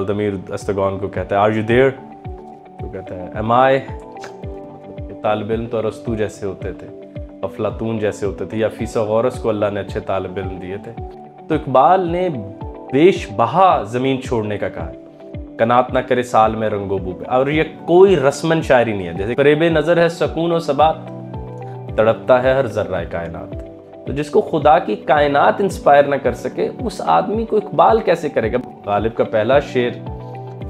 अल्तमीर अस्तगान को कहता है आर यू देर तो कहता है एम आई तालब इम तो, तो अरस्तू जैसे होते थे अफलातून जैसे होते थे या फीसा गौरस को अल्लाह ने अच्छे तालब इम दिए थे तो इकबाल ने बेश बहा ज़मीन छोड़ने का कहा कनात ना करे साल में रंगो बूबे और ये कोई रस्मन शायरी नहीं है जैसे करेब नज़र है सकून और सबात तड़पता है हर जर्रा कायनात तो जिसको खुदा की कायनात इंस्पायर ना कर सके उस आदमी को इकबाल कैसे करेगा गालिब का पहला शेर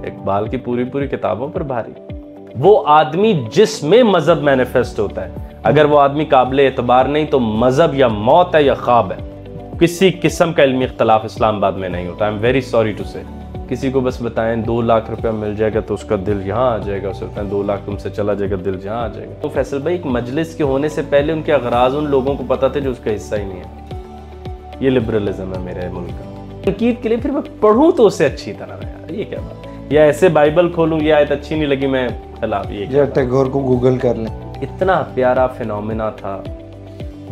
इकबाल की पूरी पूरी किताबों पर भारी वो आदमी जिसमें मजहब मैनिफेस्ट होता है अगर वो आदमी काबिल एतबार नहीं तो मजहब या मौत है या ख्वाब है किसी किस्म का इलमी इख्तलाफ इस्लामाबाद में नहीं होता I am very sorry to say किसी को बस बताएं दो लाख रुपया मिल जाएगा तो उसका दिल यहाँ आ जाएगा उसे बताएं दो लाख तुमसे चला जाएगा दिल यहाँ आ जाएगा तो फैसल भाई एक मजलिस के होने से पहले उनके अगराज उन लोगों को पता थे जो उसका हिस्सा ही नहीं है ये लिबरलिज्म है मेरे मुल्क का तनकीद के लिए फिर मैं पढ़ूँ तो उससे अच्छी तरह यार ये क्या बात या ऐसे बाइबल खोलूँ ये आयत अच्छी नहीं लगी मैं खिलाफ ये टैगोर को गूगल कर लें इतना प्यारा फिनोमिना था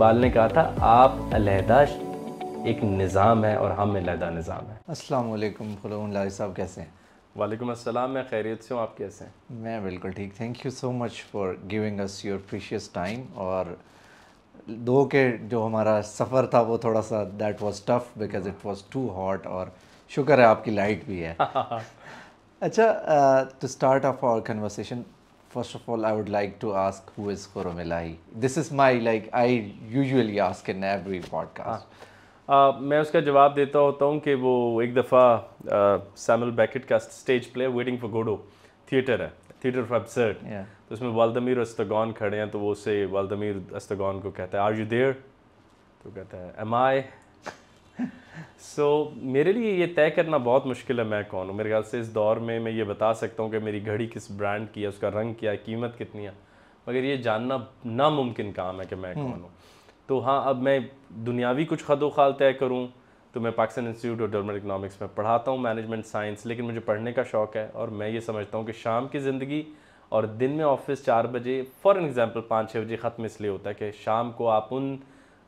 बाल ने कहा था आप अलहदा एक निज़ाम है और हम लदा निज़ाम है अस्सलाम वालेकुम फलोम साहब कैसे हैं वालेकुम अस्सलाम मैं खैरियत से हूँ आप कैसे हैं मैं बिल्कुल ठीक thank you so much for giving us your precious time और दो के जो हमारा सफ़र था वो थोड़ा सा that was tough because it was too hot और शुक्र है आपकी लाइट भी है अच्छा to start off our conversation first of all I would like to ask who is khuramilai this is my like I usually ask in every podcast आ, मैं उसका जवाब देता होता हूँ कि वो एक दफ़ा सैमल बैकेट का stage play waiting for Godot theatre है थिएटर फॉर एबसर्ट तो उसमें वालदमीर अस्तगौन खड़े हैं तो वो उससे वालदमीर अस्तगान को कहता है आर यू देयर तो कहता है एम आई सो मेरे लिए ये तय करना बहुत मुश्किल है मैं कौन हूँ मेरे ख्याल से इस दौर में मैं ये बता सकता हूँ कि मेरी घड़ी किस ब्रांड की है उसका रंग क्या है कीमत कितनी है मगर ये जानना नामुमकिन काम है कि मैं hmm. कौन हूँ तो हाँ अब मैं दुनियावी कुछ खदो खाल तय करूँ तो मैं Pakistan Institute of development economics में पढ़ाता हूँ मैनेजमेंट साइंस लेकिन मुझे पढ़ने का शौक़ है और मैं ये समझता हूँ कि शाम की ज़िंदगी और दिन में ऑफिस चार बजे फॉर एग्ज़ाम्पल पाँच छः बजे ख़त्म इसलिए होता है कि शाम को आप उन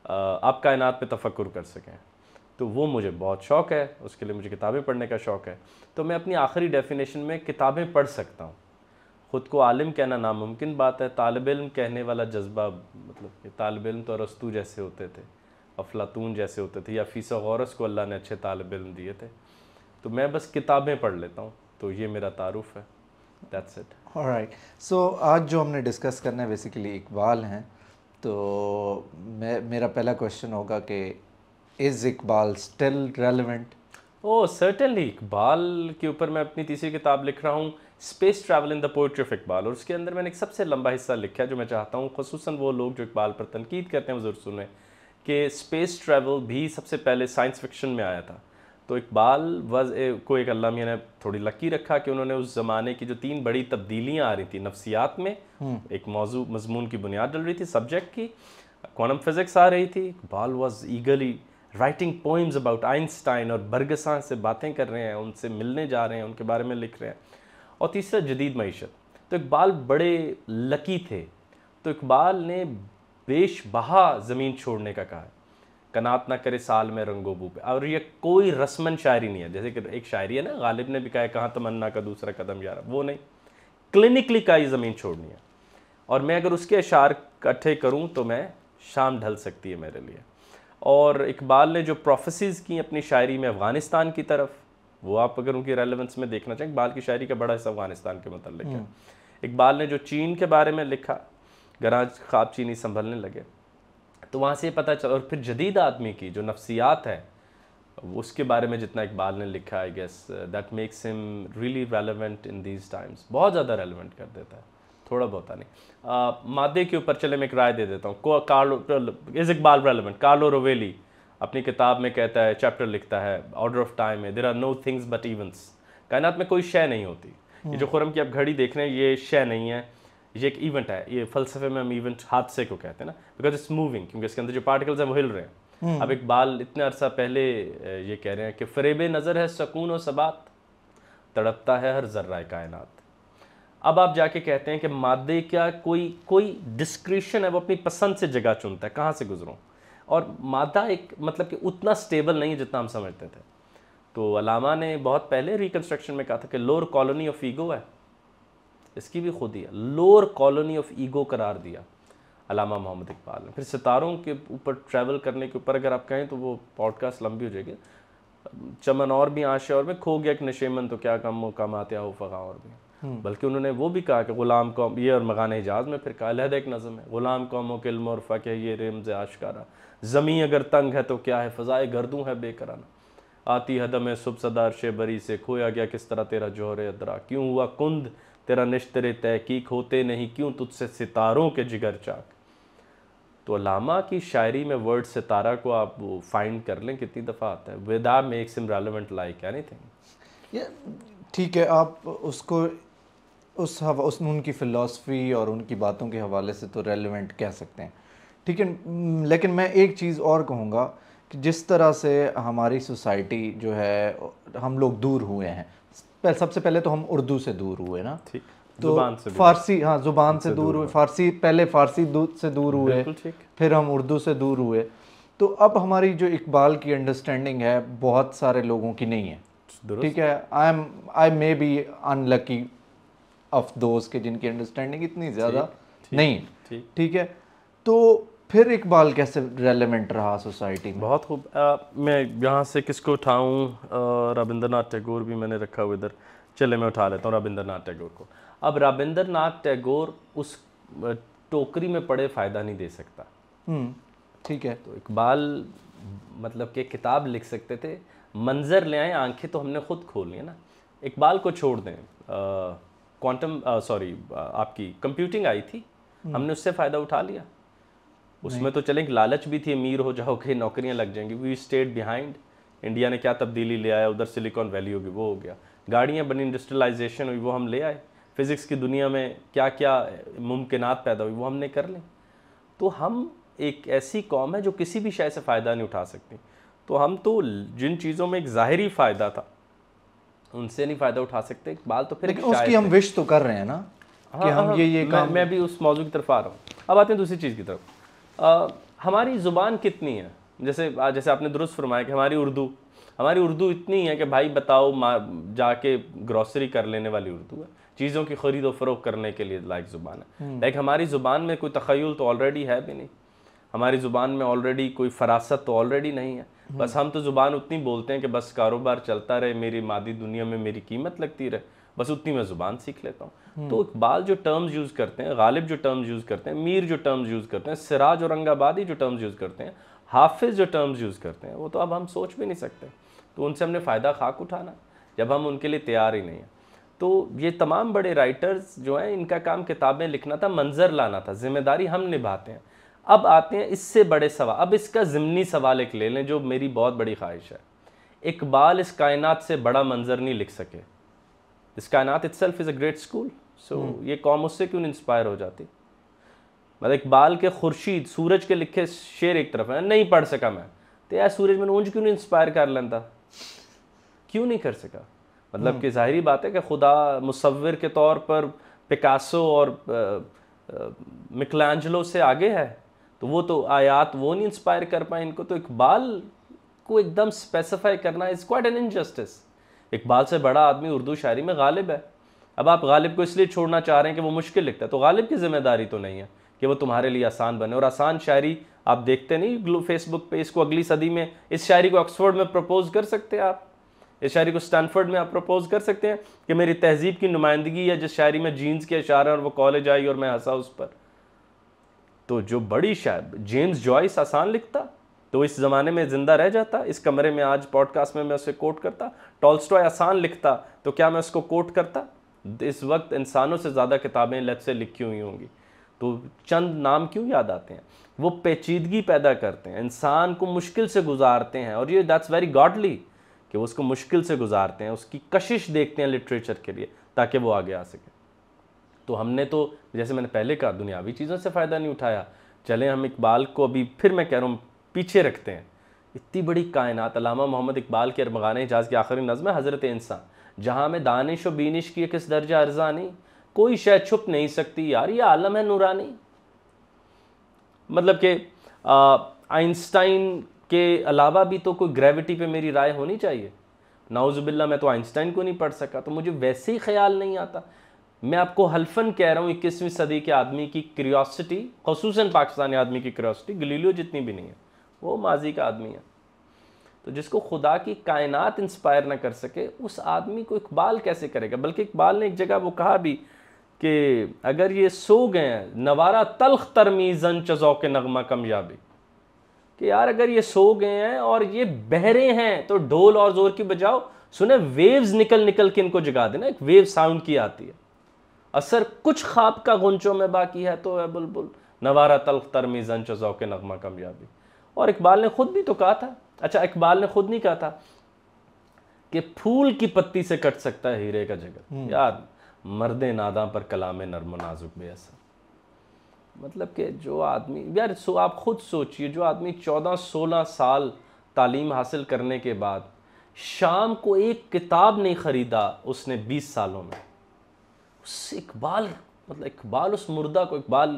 आप कायनात पे तफक्र कर सकें तो वो मुझे बहुत शौक़ है उसके लिए मुझे किताबें पढ़ने का शौक़ है तो मैं अपनी आखिरी डेफिनेशन में किताबें पढ़ सकता हूँ ख़ुद को आलिम कहना नामुमकिन बात है तालब इम कहने वाला जज्बा मतलब तालब इम तो रस्तू जैसे होते थे अफलातून जैसे होते थे या फ़ीसा गौरस को अल्लाह ने अच्छे तालब इम दिए थे तो मैं बस किताबें पढ़ लेता हूँ तो ये मेरा तारुफ है दैट्स इट राइट सो आज जो हमने डिस्कस करना है बेसिकली इकबाल हैं तो मैं मेरा पहला क्वेश्चन होगा कि is Iqbal still relevant oh certainly Iqbal के ऊपर मैं अपनी तीसरी किताब लिख रहा हूँ space travel in the poetry of Iqbal और उसके अंदर मैंने एक सबसे लंबा हिस्सा लिखा जो मैं चाहता हूँ खसूस वो लोग जो इकबाल पर तनकीद करते हैं वो ज़रूर सुने कि स्पेस ट्रैवल भी सबसे पहले साइंस फिक्शन में आया था तो इकबाल वज को एक अल्लाह ने थोड़ी लकी रखा कि उन्होंने उस ज़माने की जो तीन बड़ी तब्दीलियाँ आ रही थी नफसियात में हम्म। एक मौजू मजमून की बुनियाद डल रही थी सब्जेक्ट की क्वानम फिज़िक्स आ रही थी Iqbal was eagerly writing poems about Einstein और बर्गसा से बातें कर रहे हैं उनसे मिलने जा रहे हैं उनके बारे में लिख रहे हैं और तीसरा जदीद मीशत तो इकबाल बड़े लकी थे तो इकबाल ने बेश बहा ज़मीन छोड़ने का कहा है कनात ना करे साल में रंगोबू पे और ये कोई रस्मन शायरी नहीं है जैसे कि एक शायरी है ना गालिब ने भी कहा है कहाँ तमन्ना का दूसरा कदम यार वो नहीं क्लिनिकली का ये ज़मीन छोड़नी है और मैं अगर उसके अशार इकट्ठे करूँ तो मैं शाम ढल सकती है मेरे लिए और इकबाल ने जो प्रोफेसीज़ की अपनी शायरी में अफ़गानिस्तान की तरफ वो आप अगर उनकी रेलिवेंस में देखना चाहें इकबाल की शायरी का बड़ा हिस्सा अफगानिस्तान के मतलब है हम्म। इकबाल ने जो चीन के बारे में लिखा गराज खाब चीनी संभलने लगे तो वहाँ से पता चला और फिर जदीद आदमी की जो नफ्सियात है उसके बारे में जितना इकबाल ने लिखा I guess that makes him really relevant in these times बहुत ज़्यादा रेलिवेंट कर देता है थोड़ा बहुत नहीं मादे के ऊपर चले मैं एक राय दे देता हूँ Carlo is Iqbal relevant Carlo Rovelli अपनी किताब में कहता है चैप्टर लिखता है ऑर्डर ऑफ टाइम है there are no things but events कायनात में कोई शय नहीं होती ये जो हम्म। खुरम की आप घड़ी देख रहे हैं ये शय नहीं है ये एक इवेंट है ये फलसफे में हम इवेंट हादसे को कहते हैं ना बिकॉज इट्स मूविंग क्योंकि इसके अंदर जो पार्टिकल्स हैं वो हिल रहे हैं हम्म। अब एक बाल इतने अरसा पहले ये कह रहे हैं कि फरेब नज़र है सकून और सबात तड़पता है हर जर्रा कायनात अब आप जाके कहते हैं कि मादे क्या कोई कोई डिस्क्रिप्शन है वो अपनी पसंद से जगह चुनता है कहाँ से गुजरूँ और मादा एक मतलब कि उतना स्टेबल नहीं है जितना हम समझते थे तो अलामा ने बहुत पहले रिकन्स्ट्रक्शन में कहा था कि लोअर कॉलोनी ऑफ ईगो है इसकी भी खुद ही लोअर कॉलोनी ऑफ ईगो करार दिया अलामा मोहम्मद इकबाल ने फिर सितारों के ऊपर ट्रैवल करने के ऊपर अगर आप कहें तो वो पॉडकास्ट लंबी हो जाएगी चमन और भी आशे और में खो गया कि नशेमन तो क्या कम कम आते हो फगा और भी हम्म। बल्कि उन्होंने वो भी कहा कि गुलाम कौम ये और मगान एजाज में फिर कहा एक नज़म है गुलाम कौमों के इल्म और फ़के ये रेमज आशकारा जमी अगर तंग है तो क्या है फ़ज़ाए गर्दू है बेकराना आती हदम सुब सदार शे बरी से खोया गया किस तरह तेरा जोहर अदरा क्यों हुआ कुंद तेरा निश्तरे तहकीक होते नहीं क्यों तुझसे सितारों के जिगर चाक तो लामा की शायरी में वर्ड सितारा को आप फाइंड कर लें कितनी दफ़ा आता है विदा makes him relevant like anything ठीक है आप उसको उस हवा उस उनकी फ़िलासफ़ी और उनकी बातों के हवाले से तो रेलिवेंट कह सकते हैं ठीक है हम्म, लेकिन मैं एक चीज़ और कहूँगा कि जिस तरह से हमारी सोसाइटी जो है हम लोग दूर हुए हैं सबसे पहले तो हम उर्दू से दूर हुए ना ठीक तो फारसी हाँ जुबान से, से दूर, दूर हुए फारसी पहले फारसी से दूर हुए फिर हम उर्दू से दूर हुए तो अब हमारी जो इकबाल की अंडरस्टैंडिंग है बहुत सारे लोगों की नहीं है ठीक है I am I may be unlucky of दोस्त के जिनकी अंडरस्टैंडिंग इतनी ज़्यादा नहीं ठीक है तो फिर इकबाल कैसे रेलिवेंट रहा सोसाइटी में बहुत खूब मैं यहाँ से किसको उठाऊँ रविंद्रनाथ टैगोर भी मैंने रखा हुआ इधर चले मैं उठा लेता हूँ रविंद्र नाथ टैगोर को अब रविंद्र नाथ टैगोर उस टोकरी में पड़े फ़ायदा नहीं दे सकता हम्म, ठीक है तो इकबाल मतलब कि किताब लिख सकते थे मंज़र ले आए आंखें तो हमने खुद खोल लिया ना इकबाल को छोड़ दें क्वांटम सॉरी आपकी कंप्यूटिंग आई थी हम्म। हमने उससे फ़ायदा उठा लिया उसमें तो चलें लालच भी थी अमीर हो जाओगे नौकरियां लग जाएंगी वी स्टेट बिहाइंड इंडिया ने क्या तब्दीली ले आया उधर सिलिकॉन वैली होगी वो हो गया गाड़ियाँ बनी इंडस्ट्रियलाइजेशन हुई वो हम ले आए फिज़िक्स की दुनिया में क्या क्या मुमकिन पैदा हुई वो हमने कर लें तो हम एक ऐसी कौम है जो किसी भी शय से फ़ायदा नहीं उठा सकती तो हम तो जिन चीज़ों में एक ज़ाहरी फ़ायदा था उनसे नहीं फ़ायदा उठा सकते बाल तो फिर उसकी हम विश तो कर रहे हैं ना हाँ, कि हम हाँ, ये ये काम मैं, मैं भी उस मौजू की तरफ आ रहा हूँ अब आते हैं दूसरी चीज़ की तरफ आ, हमारी ज़ुबान कितनी है जैसे जैसे आपने दुरुस्त फरमाया कि हमारी उर्दू हमारी उर्दू इतनी है कि भाई बताओ मा जाके ग्रॉसरी कर लेने वाली उर्दू है चीज़ों की खरीद व फरोख करने के लिए लायक ज़ुबान है हम्म। लाइक हमारी ज़ुबान में कोई तखयल तो ऑलरेडी है भी नहीं हमारी ज़ुबान में ऑलरेडी कोई फरासत तो ऑलरेडी नहीं है हम्म। बस हम तो ज़ुबान उतनी बोलते हैं कि बस कारोबार चलता रहे मेरी मादी दुनिया में मेरी कीमत लगती रहे बस उतनी मैं ज़ुबान सीख लेता हूँ हम्म। तो इकबाल जो टर्म्स यूज़ करते हैं गालिब जो टर्म्स यूज़ करते हैं मीर जो टर्म्स यूज़ करते हैं सिराज औरंगाबादी जो टर्म्स यूज़ करते हैं हाफिज़ जो टर्म्स यूज़ करते हैं वो तो अब हम सोच भी नहीं सकते तो उनसे हमने फ़ायदा खाक उठाना जब हम उनके लिए तैयार ही नहीं हैं तो ये तमाम बड़े राइटर्स जो हैं इनका काम किताबें लिखना था मंजर लाना था जिम्मेदारी हम निभाते हैं अब आते हैं इससे बड़े सवाल अब इसका ज़मनी सवाल एक ले लें जो मेरी बहुत बड़ी ख्वाहिश है इकबाल इस कायनात से बड़ा मंजर नहीं लिख सके दिस कायनात itself is a great school so ये कॉम उससे क्यों इंस्पायर हो जाती मतलब इकबाल के खुर्शीद सूरज के लिखे शेर एक तरफ है नहीं पढ़ सका मैं तो यार सूरज मैंने ऊंच क्यों नहीं इंस्पायर कर लेता क्यों नहीं कर सका मतलब hmm. कि जाहिर बात है कि खुदा मुसविर के तौर पर पिकासो और मिकलांजलो से आगे है तो वो तो आयात वो नहीं इंस्पायर कर पाए इनको तो इकबाल को एकदम स्पेसिफाई करना is quite an injustice Iqbal से बड़ा आदमी उर्दू शायरी में गालिब है अब आप गालिब को इसलिए छोड़ना चाह रहे हैं कि वो मुश्किल लिखता है तो गालिब की ज़िम्मेदारी तो नहीं है कि वो तुम्हारे लिए आसान बने और आसान शायरी आप देखते नहीं फेसबुक पे इसको अगली सदी में इस शायरी को ऑक्सफोर्ड में प्रपोज कर सकते हैं आप इस शायरी को स्टैनफोर्ड में आप प्रपोज कर सकते हैं कि मेरी तहजीब की नुमाइंदगी या जिस शायरी में जीन्स के अशार हैं और वो कॉलेज आई और मैं हंसा उस पर तो जो बड़ी शायर जेम्स जॉइस आसान लिखता तो इस ज़माने में ज़िंदा रह जाता इस कमरे में आज पॉडकास्ट में मैं उसे कोट करता टॉल्स्टॉय आसान लिखता तो क्या मैं उसको कोट करता इस वक्त इंसानों से ज़्यादा किताबें लत से लिखी हुई होंगी तो चंद नाम क्यों याद आते हैं वो पेचीदगी पैदा करते हैं इंसान को मुश्किल से गुजारते हैं और ये दैट्स वेरी गॉडली कि वो उसको मुश्किल से गुजारते हैं उसकी कशिश देखते हैं लिटरेचर के लिए ताकि वो आगे आ सके तो हमने तो जैसे मैंने पहले कहा दुनियावी चीज़ों से फ़ायदा नहीं उठाया चले हम इकबाल को अभी फिर मैं कह रहा हूँ पीछे रखते हैं इतनी बड़ी कायनात अलामा मोहम्मद इकबाल के अरमगान एजाज की आखिरी नज़म है हज़रत इंसान जहाँ में दानिश व बीनिश की किस दर्जा अर्जानी कोई शह छुप नहीं सकती यार ये आलम है नूरानी मतलब कि आइंस्टाइन के अलावा भी तो कोई ग्रेविटी पे मेरी राय होनी चाहिए नाउजुबिल्ला मैं तो आइंस्टाइन को नहीं पढ़ सका तो मुझे वैसे ही ख्याल नहीं आता मैं आपको हल्फन कह रहा हूँ इक्कीसवीं सदी के आदमी की क्रियोसिटी खसूस पाकिस्तानी आदमी की क्रियोसिटी गलीलियो जितनी भी नहीं है वो माजी का आदमी है तो जिसको खुदा की कायनात इंस्पायर ना कर सके उस आदमी को इकबाल कैसे करेगा बल्कि इकबाल ने एक जगह वो कहा भी कि अगर ये सो गए हैं नवारा तलख तरमीज़न चज़ौ के नगमा कमयाबी कि यार अगर ये सो गए हैं और ये बहरे हैं तो ढोल और ज़ोर की बजाओ सुने वेव्स निकल निकल के इनको जगा देना एक वेव साउंड की आती है असर कुछ खाब का गुंचों में बाकी है तो है बुलबुल नवारा तलख तरमीज़न चज़ौ के नगमा कमयाबी और इकबाल ने खुद भी तो कहा था अच्छा इकबाल ने खुद नहीं कहा था कि फूल की पत्ती से कट सकता है हीरे का जगह हम्म। यार मर्द नादा पर कलाम नरम नाजुक बेअसर मतलब कि जो आदमी यार सो आप खुद सोचिए जो आदमी चौदह सोलह साल तालीम हासिल करने के बाद शाम को एक किताब नहीं ख़रीदा उसने बीस सालों में उस इकबाल मतलब इकबाल उस मुर्दा को इकबाल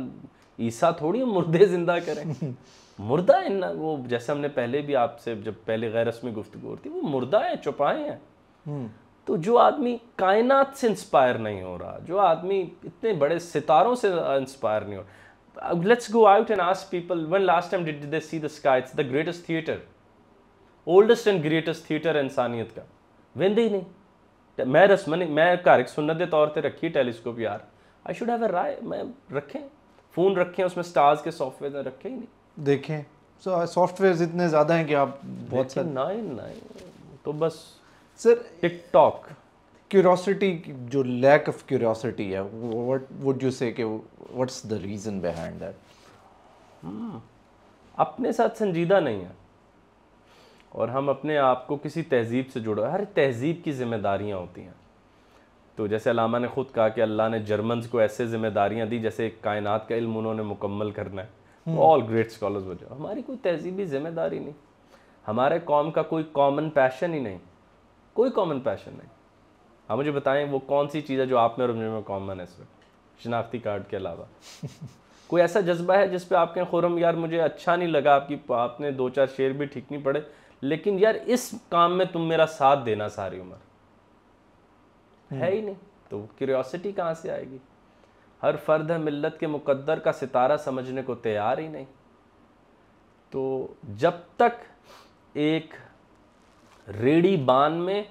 ईसा थोड़ी मुर्दे ज़िंदा करें मुर्दा है ना वो जैसे हमने पहले भी आपसे जब पहले गैर रस्मी गुफ्तु थी वो मुर्दा है चुपाए हैं हम्म। तो जो आदमी कायनात से इंस्पायर नहीं हो रहा जो आदमी इतने बड़े सितारों से इंस्पायर नहीं हो रहा let's go out and ask people one last time did they see the sky it's the greatest theatre oldest and greatest theatre इंसानियत का वेंदे ही नहीं मैं रस्मन मैं घर एक सुनत के तौर पर रखी टेलीस्कोप यार आई शुड हैव अ राय मैं रखें फ़ोन रखें उसमें स्टार्स के सॉफ्टवेयर रखे ही नहीं देखें सॉफ्टवेयर uh, इतने ज़्यादा हैं कि आप बहुत सारे नहीं नहीं तो बस सर टिकटॉक क्यूरोसिटी जो लैक ऑफ क्यूरोसिटी है व्हाट वुड यू से कि what's the reason behind that अपने साथ संजीदा नहीं है और हम अपने आप को किसी तहजीब से जुड़ा हर तहजीब की जिम्मेदारियाँ होती हैं तो जैसे अलामा ने ख़ुद कहा कि अल्लाह ने जर्मन्स को ऐसे ज़िम्मेदारियाँ दी जैसे कायनात का इल्म उन्होंने मुकम्मल करना है ऑल ग्रेट स्कॉलर्स बन जाओ हमारी कोई तहजीबी जिम्मेदारी नहीं हमारे कॉम का कोई कॉमन पैशन ही नहीं कोई कॉमन पैशन नहीं आप मुझे बताएं वो कौन सी चीज़ है जो आप में और में कॉमन है इसमें शिनाख्ती कार्ड के अलावा कोई ऐसा जज्बा है जिसपे आपके खुरम यार मुझे अच्छा नहीं लगा आपकी आपने दो चार शेर भी ठीक नहीं पड़े लेकिन यार इस काम में तुम मेरा साथ देना सारी उम्र hmm. है ही नहीं तो क्यूरियोसिटी कहाँ से आएगी हर फ़र्द मिल्लत के मुकद्दर का सितारा समझने को तैयार ही नहीं तो जब तक एक रेडी बान में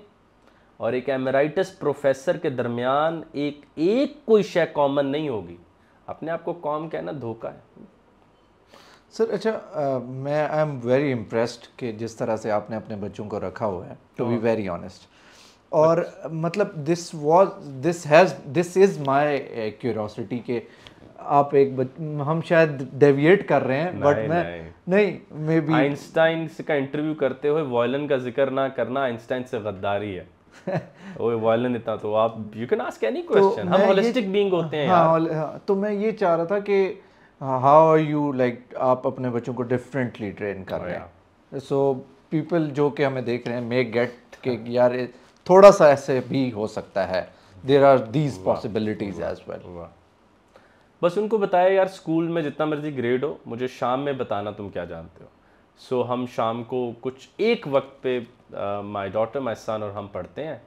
और एक एमराइटस प्रोफेसर के दरमियान एक एक कोई शय कॉमन नहीं होगी अपने आप को कॉम कहना धोखा है सर अच्छा आ, मैं आई एम वेरी इम्प्रेस्ड कि जिस तरह से आपने अपने बच्चों को रखा हुआ है टू बी वेरी ऑनेस्ट और मतलब this was this has this is my curiosity के आप एक हम शायद डेविएट कर रहे हैं बट मैं नहीं मे बी आइंस्टाइन का इंटरव्यू करते हुए वॉयलन का जिक्र ना करना आइंस्टाइन से गद्दारी है ओए वॉयलन इतना तो आप you can ask any question हम होलिस्टिक बीइंग होते हैं हाँ, यार। हाँ, तो मैं ये चाह रहा था कि हाउ आर यू लाइक आप अपने बच्चों को डिफरेंटली ट्रेन कर oh, रहे हैं सो पीपल जो कि हमें देख रहे हैं मे गेट के यार थोड़ा सा ऐसे भी हो सकता है there are these possibilities as well बस उनको बताया यार स्कूल में जितना मर्जी ग्रेड हो मुझे शाम में बताना तुम क्या जानते हो सो so, हम शाम को कुछ एक वक्त पे माय डॉटर माय सन और हम पढ़ते हैं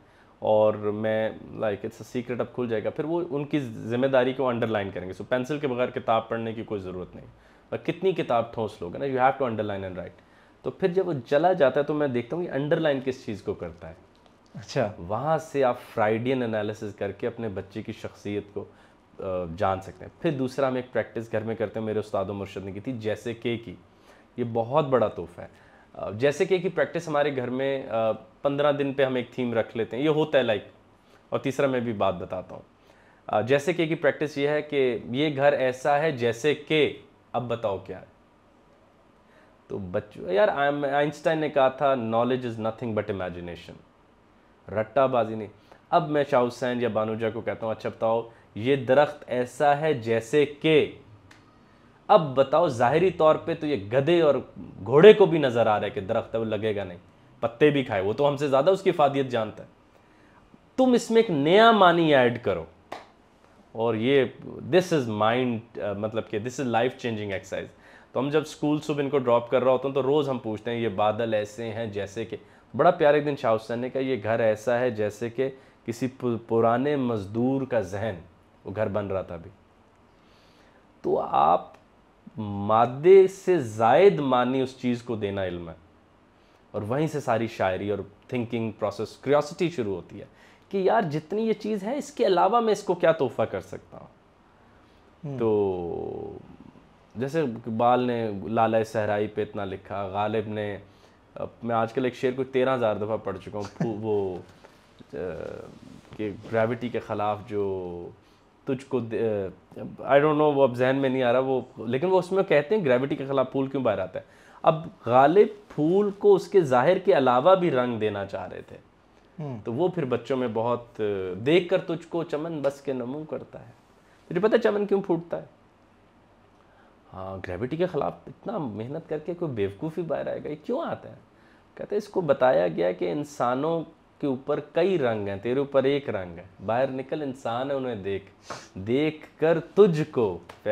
और मैं लाइक इट्स अ सीक्रेट अब खुल जाएगा फिर वो उनकी जिम्मेदारी को अंडरलाइन करेंगे सो so, पेंसिल के बगैर किताब पढ़ने की कोई ज़रूरत नहीं और कितनी किताब ठोस लोगे ना you have to underline and write तो फिर जब वो जला जाता है तो मैं देखता हूँ कि अंडरलाइन किस चीज़ को करता है अच्छा वहाँ से आप फ्राइडियन एनालिसिस करके अपने बच्चे की शख्सियत को जान सकते हैं फिर दूसरा हम एक प्रैक्टिस घर में करते हैं मेरे उस्ताद मुर्शद ने की थी जैसे के की ये बहुत बड़ा तोहफा है जैसे के की प्रैक्टिस हमारे घर में पंद्रह दिन पे हम एक थीम रख लेते हैं ये होता है लाइक और तीसरा मैं भी बात बताता हूँ जैसे के की प्रैक्टिस ये है कि ये घर ऐसा है जैसे के अब बताओ क्या है तो बच्चों यार आइंस्टाइन ने कहा था knowledge is nothing but imagination रट्टाबाजी नहीं अब मैं शाह हुसैन या बानूजा को कहता हूँ अच्छा बताओ ये दरख्त ऐसा है जैसे कि अब बताओ ज़ाहरी तौर पे तो ये गधे और घोड़े को भी नज़र आ रहा है कि दरख्त है वो लगेगा नहीं पत्ते भी खाए वो तो हमसे ज़्यादा उसकी फादियत जानता है तुम इसमें एक नया मानी ऐड करो और ये दिस इज़ माइंड मतलब कि this is life changing exercise तो हम जब स्कूल सुबह इनको ड्रॉप कर रहा होता हूँ तो रोज़ हम पूछते हैं ये बादल ऐसे हैं जैसे कि बड़ा प्यारे एक दिन शाह हुसैन ने कहा ये घर ऐसा है जैसे कि किसी पुराने मज़दूर का जहन वो घर बन रहा था अभी तो आप मादे से जायद मानी उस चीज़ को देना इल्म है और वहीं से सारी शायरी और थिंकिंग प्रोसेस क्रियोसिटी शुरू होती है कि यार जितनी ये चीज़ है इसके अलावा मैं इसको क्या तोहफा कर सकता हूँ हम्म। तो जैसे इकबाल ने लाला सहराई पे इतना लिखा गालिब ने मैं आजकल एक शेर को तेरह हज़ार दफ़ा पढ़ चुका हूँ वो कि ग्रेविटी के ख़िलाफ़ जो तुझको आई डोंट नो वो अब जहन में नहीं आ रहा वो लेकिन वो उसमें कहते हैं ग्रेविटी के ख़िलाफ़ फूल क्यों बाहर आता है अब गालिब फूल को उसके ज़ाहिर के अलावा भी रंग देना चाह रहे थे हम्म। तो वो फिर बच्चों में बहुत देख कर तुझको चमन बस के नमू करता है तुझे पता है चमन क्यों फूटता है ग्रेविटी के ख़िलाफ़ इतना मेहनत करके कोई बेवकूफ़ी बाहर आएगा ये क्यों आता है कहते हैं इसको बताया गया कि इंसानों के ऊपर कई रंग हैं तेरे ऊपर एक रंग है बाहर निकल इंसान है उन्हें देख देख कर तुझको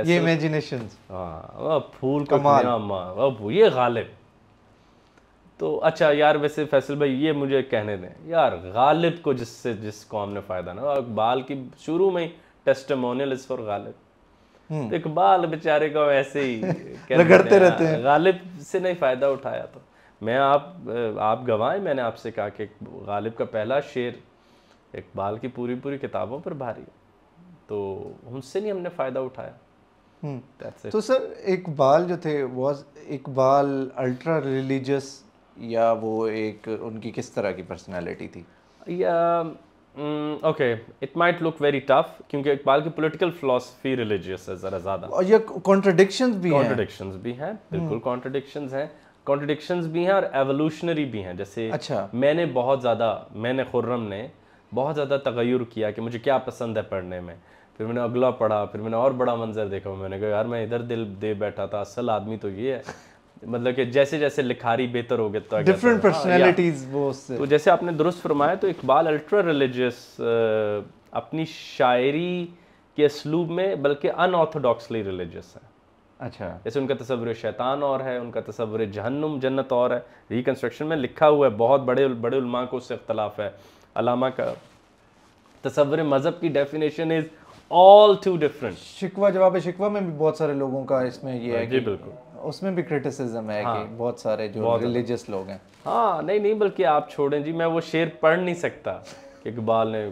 ये इमेजिनेशन हाँ फूल का ये गालिब तो अच्छा यार वैसे फैसल भाई ये मुझे कहने दें यार गालिब को जिससे जिसको हमने फ़ायदा ना बाल की शुरू में ही testimonial is for Ghalib hmm. तो इकबाल बेचारे को ऐसे ही रगड़ते रहते हैं हाँ, गालिब से नहीं फ़ायदा उठाया तो मैं आप आप गवाए मैंने आपसे कहा कि गालिब का पहला शेर इकबाल की पूरी पूरी किताबों पर भारी है तो उनसे नहीं हमने फ़ायदा उठाया हम्म। तो सर इकबाल जो थे वॉज इकबाल अल्ट्रा रिलीजियस या वो एक उनकी किस तरह की पर्सनैलिटी थी या okay it might look very tough क्योंकि इकबाल की पॉलिटिकल फिलोसफी रिलीजियस है ज़रा ज़्यादा और ये कॉन्ट्रडिक्शंस भी कॉन्ट्रडिक्शंस भी हैं बिल्कुल कॉन्ट्रडिक्शंस हम्म। हैं कॉन्ट्रडिक्शंस भी हैं और एवोल्यूशनरी भी हैं जैसे अच्छा मैंने बहुत ज़्यादा मैंने खुर्रम ने बहुत ज़्यादा तगैर किया कि मुझे क्या पसंद है पढ़ने में फिर मैंने अगला पढ़ा फिर मैंने और बड़ा मंजर देखा मैंने कहा यार मैं इधर दिल दे बैठा था असल आदमी तो ये है मतलब कि जैसे जैसे लिखारी बेहतर हो गया डिफरेंट पर्सनैलिटीज वो उससे तो जैसे आपने दुरुस्त फरमाया तो इकबाल अल्ट्रा रिलीजियस अपनी शायरी के इसलूब में बल्कि अनऑर्थोडॉक्सली रिलीजियस है अच्छा जैसे उनका तस्वर शैतान और है उनका तस्वर जहन्नुम जन्नत और है रिकन्स्ट्रक्शन में लिखा हुआ है बहुत बड़े बड़े उलमा को उससे अख्तलाफ है अलामा का तस्वर मज़हब की definition is all too different Shikwa Jawab शिकवा में भी बहुत सारे लोगों का इसमें ये है हाँ, जी बिल्कुल उसमें भी क्रिटिसिज्म है हाँ, कि बहुत सारे जो रिलीजियस लोग हैं हाँ नहीं नहीं बल्कि आप छोड़ें जी मैं वो शेर पढ़ नहीं सकता इकबाल ने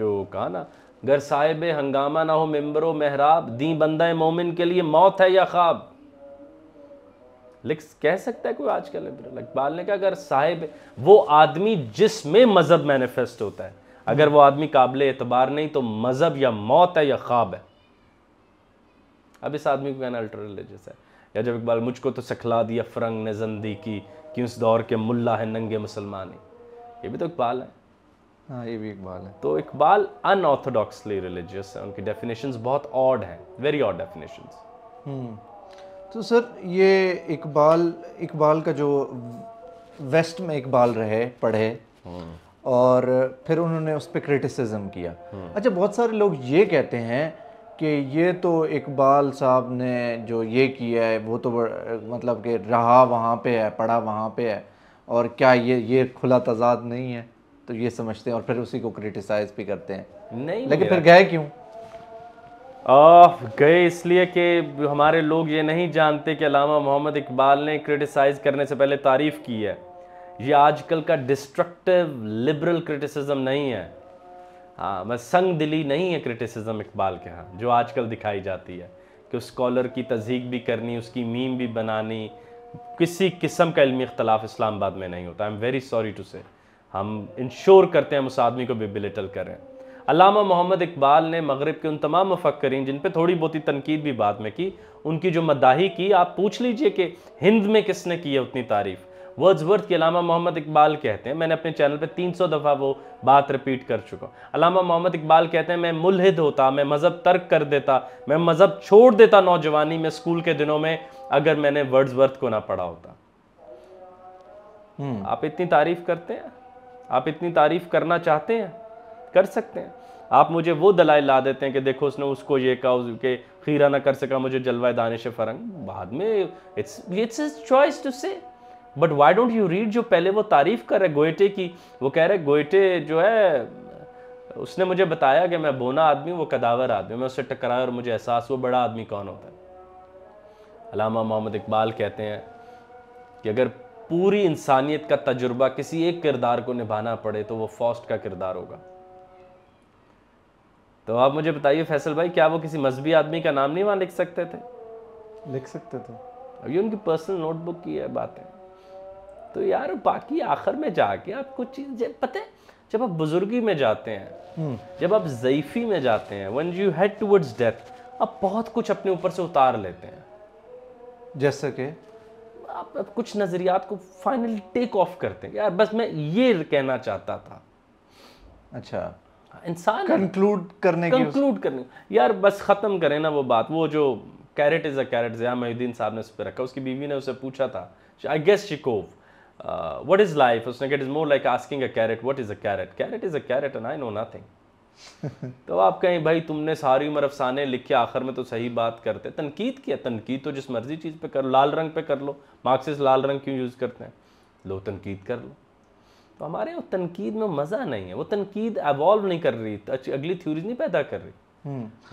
जो कहा ना गर साहिब हंगामा ना हो मेम्बरो मेहराब दी बंदा मोमिन के लिए मौत है या ख्वाब लिख कह सकता है कोई आजकल लिबरल इकबाल ने कहा अगर साहिब वो आदमी जिसमें मज़हब मैनिफेस्ट होता है अगर वो आदमी काबिल एतबार नहीं तो मज़हब या मौत है या ख्वाब है अब इस आदमी को कहना अल्ट्रा रिलीजियस है या जब इकबाल मुझको तो सखला दिया फरंग ने जंदी की कि उस दौर के मुल्ला है नंगे मुसलमान ये भी तो इकबाल है हाँ ये भी इकबाल है तो इकबाल अनऑर्थोडॉक्सली रिलीजियस है उनकी डेफिनेशंस बहुत ऑड हैं वेरी ऑड डेफिनेशंस तो सर ये इकबाल इकबाल का जो वेस्ट में इकबाल रहे पढ़े हम्म। और फिर उन्होंने उस पर क्रिटिसिज्म किया हम्म। अच्छा बहुत सारे लोग ये कहते हैं कि ये तो इकबाल साहब ने जो ये किया है वो तो मतलब कि रहा वहाँ पे है पढ़ा वहाँ पे है और क्या ये ये खुला तजाद नहीं है तो ये समझते हैं और फिर उसी को क्रिटिसाइज़ भी करते हैं नहीं लेकिन फिर गए क्यों गए इसलिए कि हमारे लोग ये नहीं जानते कि अलामा मोहम्मद इकबाल ने क्रिटिसाइज़ करने से पहले तारीफ़ की है ये आजकल का डिस्ट्रक्टिव लिबरल क्रिटिसिज्म नहीं है हाँ बस संग दिली नहीं है क्रिटिसिज्म इकबाल के यहाँ जो आजकल दिखाई जाती है कि उस स्कॉलर की तजीक भी करनी उसकी मीम भी बनानी किसी किस्म का इलमी इख्तलाफ आबाद में नहीं होता I am very sorry to say हम इंश्योर करते हैं हम उस आदमी को भी बिलिटल कर रहे हैं अलामा मोहम्मद इकबाल ने मगरब के उन तमाम मफक्रीन जिन पर थोड़ी बहुत ही तनकीद भी बाद में की उनकी जो मदाही की आप पूछ लीजिए कि हिंद में किसने की है उतनी तारीफ़ वर्ड्सवर्थ के अलावा मोहम्मद इकबाल कहते हैं मैंने अपने चैनल पे 300 दफ़ा वो बात रिपीट कर चुका हूँ अलामा मोहम्मद इकबाल कहते हैं मैं मुलहिद होता मैं मज़हब तर्क कर देता मैं मज़हब छोड़ देता नौजवानी में स्कूल के दिनों में अगर मैंने वर्ड्स को ना पढ़ा होता हम्म। आप इतनी तारीफ करते हैं आप इतनी तारीफ करना चाहते हैं कर सकते हैं आप मुझे वो दलाई ला देते हैं कि देखो उसने उसको ये कहा उसके खीरा ना कर सका मुझे जलवा दानिश फरंग बाद में it's it's choice to say but why don't you read जो पहले वो तारीफ कर रहे गोयटे की वो कह रहे गोयटे जो है उसने मुझे बताया कि मैं बोना आदमी वो कदावर आदमी मैं उससे टकराया और मुझे एहसास वो बड़ा आदमी कौन होता है अलामा मोहम्मद इकबाल कहते हैं कि अगर पूरी इंसानियत का तजुर्बा किसी एक किरदार को निभाना पड़े तो वो फॉस्ट का किरदार होगा तो आप मुझे बताइए फैसल भाई क्या वो किसी मजहबी आदमी का नाम नहीं वहां लिख सकते थे लिख सकते थे अभी उनकी पर्सनल नोटबुक की है बात है तो यार बाकी आखिर में जाके आप कुछ चीज़ पता है जब आप बुजुर्गी में जाते हैं हम्म। जब आप जयफी में जाते हैं when you had towards death आप बहुत कुछ अपने ऊपर से उतार लेते हैं जैसे कि आप, आप कुछ नज़रियात को फाइनल टेक ऑफ करते हैं यार बस मैं ये कहना चाहता था अच्छा इंसान कंक्लूड करने कंक्लूड करने यार बस ख़त्म करें ना वो बात वो जो carrot is a carrot Zia Mohyeddin साहब ने उस पर रखा उसकी बीवी ने उसे पूछा था आई गेस शिकोव uh, what is life? उसने कहा it is more like asking a carrot what is a carrot carrot is a carrot and I know nothing तो आप कहें भाई तुमने सारी उम्र अफसाने लिखे आखिर में तो सही बात करते तनकीद किया तनकीद तो जिस मर्जी चीज़ पे कर लो लाल रंग पे कर लो मार्क्सिस लाल रंग क्यों यूज़ करते हैं लो तनकीद कर लो तो हमारे यहाँ तनकीद में मज़ा नहीं है वो तनकीद एवॉल्व नहीं कर रही तो अगली थ्यूरीज नहीं पैदा कर रही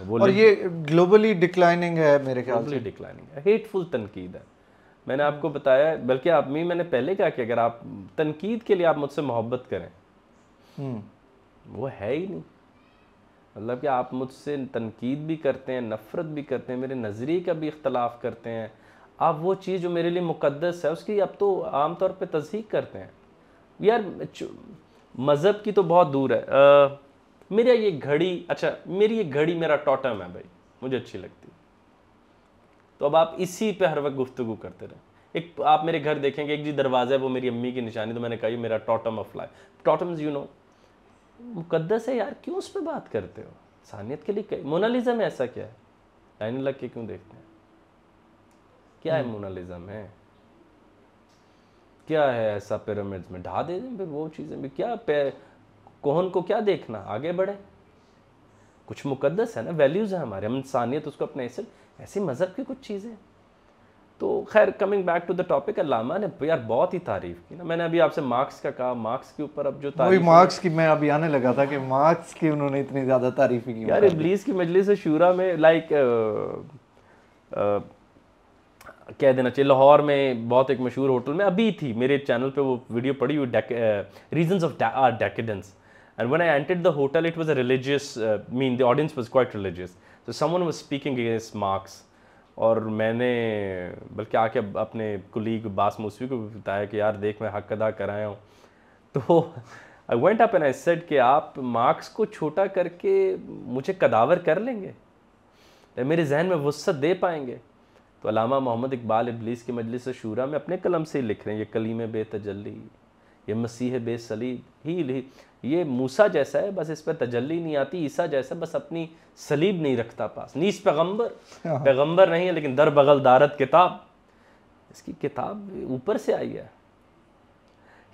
तो और ये ग्लोबली डिक्लाइनिंग है मेरे ख्याल से डिक्लाइनिंग है हेटफुल तनकीद है मैंने हम्म। आपको बताया बल्कि आप मी मैंने पहले कहा कि अगर आप तनकीद के लिए आप मुझसे मोहब्बत करें हम्म। वो है ही नहीं मतलब कि आप मुझसे तनकीद भी करते हैं नफ़रत भी करते हैं मेरे नज़रिए का भी इख्तलाफ करते हैं आप वो चीज़ जो मेरे लिए मुकदस है उसकी अब तो आम तौर पर तस्दीक करते हैं यार मज़हब की तो बहुत दूर है आ, मेरा ये घड़ी अच्छा मेरी ये घड़ी मेरा टॉटम है भाई मुझे अच्छी लगती तो अब आप इसी पे हर वक्त गुफ्तु करते रहें एक तो आप मेरे घर देखेंगे एक जी दरवाज़ा है वो मेरी अम्मी की निशानी तो मैंने कही मेरा totem of life totems you know मुकदस है यार क्यों उस पर बात करते हो सानियत के लिए मोनालिज्म ऐसा क्या है लाइन लग के क्यों देखते हैं क्या है हम्म। मोनालिज्म है क्या है ऐसा पिरामिड्स में ढा दे दें फिर वो चीज़ें भी क्या कोहन को क्या देखना आगे बढ़े कुछ मुकदस है ना वैल्यूज़ है हमारे हम इंसानियत उसको अपने ऐसे ऐसी मज़हब की कुछ चीज़ें तो खैर coming back to the topic Allama ने यार बहुत ही तारीफ की ना मैंने अभी आपसे मार्क्स का कहा मार्क्स के ऊपर अब जो तारीफ मार्क्स की मैं अभी आने लगा था कि मार्क्स की उन्होंने इतनी ज़्यादा तारीफ की यार इब्लीस की मजलिस शूरा में लाइक कह देना चाहिए लाहौर में बहुत एक मशहूर होटल में अभी थी मेरे चैनल पे वो वीडियो पड़ी हुई reasons of our decadence And when I entered the hotel, it was a religious, uh, I mean, the audience was quite religious. So someone was speaking against Marx. और मैंने बल्कि आके अपने कुलीग बास मूसवी को बताया कि यार देख मैं हक अदा कराया हूँ तो I went up and I said कि आप मार्क्स को छोटा करके मुझे कदावर कर लेंगे मेरे जहन में वसत दे पाएंगे तो अलामा मोहम्मद इकबाल इबलीस की मजलिस शूरा में अपने कलम से ही लिख रहे हैं ये कलीम बे तजली ये मसीह बे सलीब ही ये मूसा जैसा है बस इस पर तजल्ली नहीं आती ईसा जैसा बस अपनी सलीब नहीं रखता पास नीस पैगम्बर हाँ। पैगम्बर नहीं है लेकिन दर बगल दारत किताब इसकी किताब ऊपर से आई है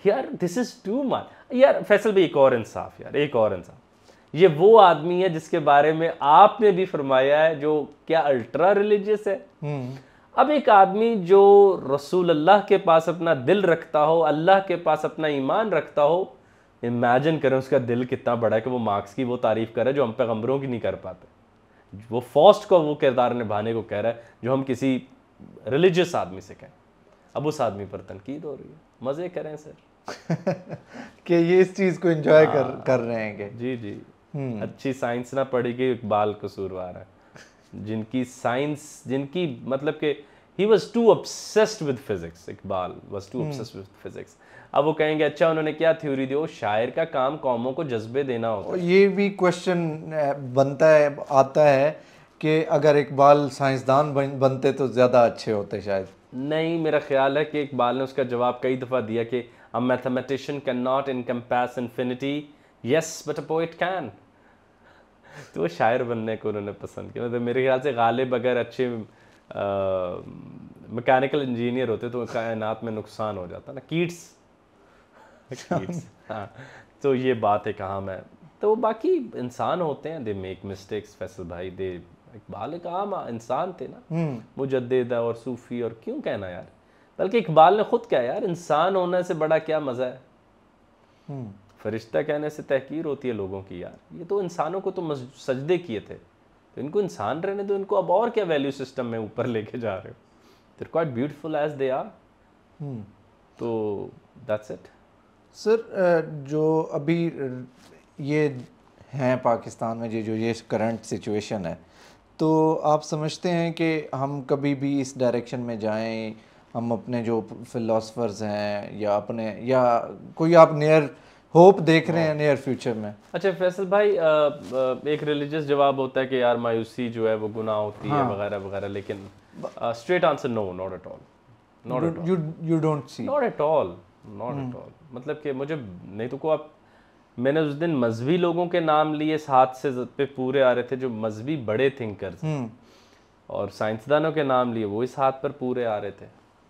यार दिस इज़ टू मच यार फैसल भाई एक और इंसाफ यार एक और इंसाफ ये वो आदमी है जिसके बारे में आपने भी फरमाया है जो क्या अल्ट्रा रिलीजियस है हम्म। अब एक आदमी जो रसूल अल्लाह के पास अपना दिल रखता हो अल्लाह के पास अपना ईमान रखता हो इमेजिन करें उसका दिल कितना बड़ा है कि वो मार्क्स की वो तारीफ़ करे जो हम पैगम्बरों की नहीं कर पाते वो फॉस्ट को वो किरदार निभाने को कह रहा है जो हम किसी रिलीजियस आदमी से कहें अब उस आदमी पर तनकीद हो रही है मज़े करें सर कि ये इस चीज़ को इंजॉय कर हाँ। कर रहे हैं जी जी हम्म। अच्छी साइंस ना पढ़ेगी इकबाल कसूरवार है जिनकी साइंस जिनकी मतलब के ही was too obsessed with physics Iqbal was too obsessed with physics अब वो कहेंगे अच्छा उन्होंने क्या थ्योरी दी शायर का काम कौमों को जज्बे देना होता है ये भी क्वेश्चन बनता है आता है कि अगर इकबाल साइंसदान बनते तो ज़्यादा अच्छे होते शायद नहीं मेरा ख्याल है कि इकबाल ने उसका जवाब कई दफ़ा दिया कि a mathematician can not encompass infinity yes but a poet can तो वो शायर बनने को उन्होंने पसंद किया मतलब मेरे ख्याल से गालिब अगर अच्छे मैकेनिकल इंजीनियर होते तो कायनात में नुकसान हो जाता ना कीट्स हाँ। हाँ। तो ये बात है कहाँ मैं तो बाकी इंसान होते हैं दे मेक मिस्टेक्स फैसल भाई दे इकबाल एक आम इंसान थे ना हम्म। मुजद और सूफी और क्यों कहना यार बल्कि इकबाल ने खुद कहा यार इंसान होने से बड़ा क्या मज़ा है हम्म। फरिश्ता कहने से तहकीर होती है लोगों की यार ये तो इंसानों को तो सजदे किए थे तो इनको इंसान रहने दो इनको अब और क्या वैल्यू सिस्टम में ऊपर लेके जा रहे हो हम्म। तो quite beautiful as they are तो दैट्स इट सर जो अभी ये हैं पाकिस्तान में ये जो ये करंट सिचुएशन है तो आप समझते हैं कि हम कभी भी इस डायरेक्शन में जाएं हम अपने जो फिलोसफर्स हैं या अपने या कोई आप नियर होप देख रहे हैं नियर हाँ। फ्यूचर में अच्छा फैसल भाई आ, एक रिलीजियस जवाब होता है कि यार मायूसी जो है वो गुनाह होती हाँ। है वगैरह वगैरह लेकिन straight answer no not at all not you don't see not at all not at all not at मुझे नहीं तो को आप मैंने उस दिन मजहबी लोगों के नाम लिए साथ से पे पूरे आ रहे थे जो मजहबी बड़े थिंकर हम्म। और साइंसदानों के नाम लिए वो इस हाथ पर पूरे आ रहे थे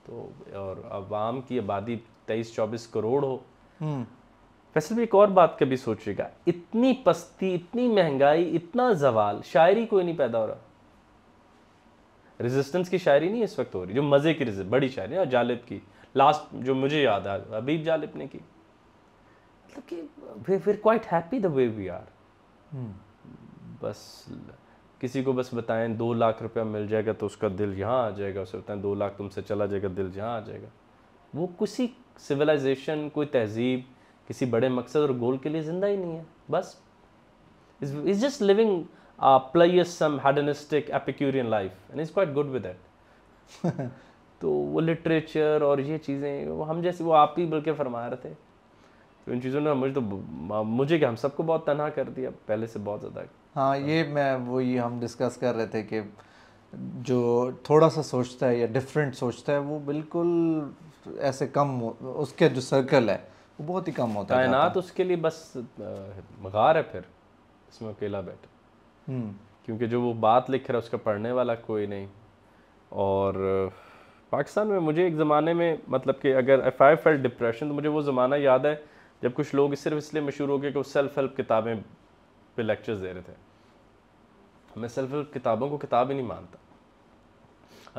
तो और आवाम की आबादी तेईस चौबीस करोड़ हो फैसल हम्म। भी एक और बात कभी सोचेगा इतनी पस्ती इतनी महंगाई इतना जवाल शायरी कोई नहीं पैदा हो रहा रेजिस्टेंस की शायरी नहीं इस वक्त हो रही जो मज़े की बड़ी शायरी और हाँ, जालिब की लास्ट जो मुझे याद है अबीब जालिब ने की मतलब कि वे quite happy the way we are बस किसी को बस बताएं दो लाख रुपया मिल जाएगा तो उसका दिल यहाँ आ जाएगा उसे बताएं दो लाख तुमसे चला जाएगा दिल यहाँ आ जाएगा वो किसी सिविलाइजेशन कोई तहजीब किसी बड़े मकसद और गोल के लिए ज़िंदा ही नहीं है बस is just living place some hedonistic epicurean life and is quite good with that तो वो लिटरेचर और ये चीज़ें वो हम जैसे वो आप ही बल्कि फरमा रहे थे तो इन चीज़ों ने मुझे तो मुझे क्या हम सबको बहुत तनहा कर दिया पहले से बहुत ज़्यादा हाँ ये मैं वो ये हम डिस्कस कर रहे थे कि जो थोड़ा सा सोचता है या डिफरेंट सोचता है वो बिल्कुल ऐसे कम उसके जो सर्कल है वो बहुत ही कम होता है कायनात उसके लिए बस गार है फिर इसमें अकेला बैठे हम्म। क्योंकि जो वो बात लिख रहा है उसका पढ़ने वाला कोई नहीं और पाकिस्तान में मुझे एक ज़माने में मतलब कि अगर एफ आई फेल्ट डिप्रेशन तो मुझे वो ज़माना याद है जब कुछ लोग सिर्फ इसलिए मशहूर हो गए कि वो सेल्फ़ हेल्प किताबें पे लेक्चर्स दे रहे थे मैं सेल्फ़ हेल्प किताबों को किताब ही नहीं मानता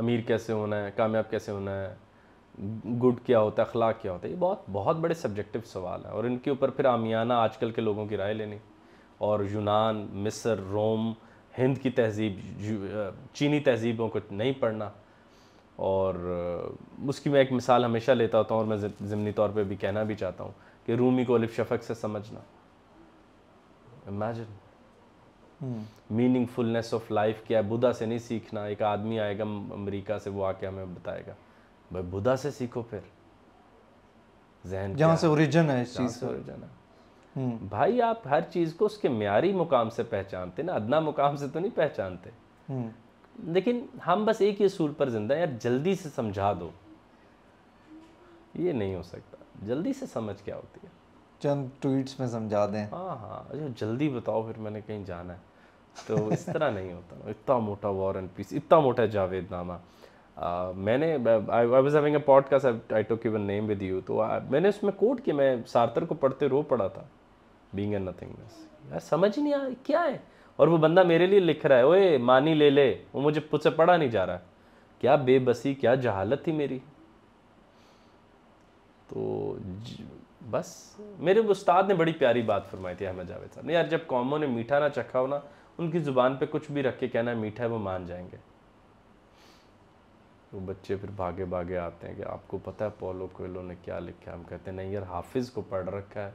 अमीर कैसे होना है कामयाब कैसे होना है गुड क्या होता है अखलाक क्या होता है ये बहुत बहुत बड़े सब्जेक्टिव सवाल हैं और इनके ऊपर फिर आमियाना आजकल के लोगों की राय लेनी और यूनान मिस्र रोम हिंद की तहजीब चीनी तहजीबों को नहीं पढ़ना और उसकी मैं एक मिसाल हमेशा लेता होता हूँ और मैं ज़मनी तौर पे भी कहना भी चाहता हूँ कि रूमी को अलिफ शफक से समझना इमेजिन मीनिंगफुलनेस ऑफ लाइफ क्या है बुधा से नहीं सीखना एक आदमी आएगा अमेरिका से वो आके हमें बताएगा भाई बुधा से सीखो फिर जहन जहाँ से ओरिजिन है इस चीज़ ओरिजिन है हम्म। भाई आप हर चीज़ को उसके म्यारी मुकाम से पहचानते ना अदना मुकाम से तो नहीं पहचानते हम्म। लेकिन हम बस एक ही असूल पर ज़िंदा यार जल्दी से समझा दो ये नहीं हो सकता जल्दी से समझ क्या होती है चंद ट्वीट्स में समझा दें हाँ हाँ अरे अच्छा, जल्दी बताओ फिर मैंने कहीं जाना है तो इस तरह नहीं होता इतना मोटा वॉर एंड पीस इतना मोटा जावेद नामा Uh, मैंने I was having a podcast I took even name with you तो आ, मैंने उसमें कोट किया मैं सार्थर को पढ़ते रो पड़ा था बींग एंड नथिंग समझ ही नहीं आ क्या है और वो बंदा मेरे लिए लिख रहा है ओए मानी ले ले वो मुझे मुझसे पढ़ा नहीं जा रहा क्या बेबसी क्या जहालत थी मेरी तो बस मेरे उस्ताद ने बड़ी प्यारी बात फरमाई थी अहमद जावेद साहब यार जब कौमों ने मीठा ना चखा हो ना उनकी ज़ुबान पे कुछ भी रख के कहना है मीठा है वो मान जाएंगे वो बच्चे फिर भागे भागे आते हैं कि आपको पता है पोलो कोयलो ने क्या लिखा हम कहते हैं नहीं यार हाफिज़ को पढ़ रखा है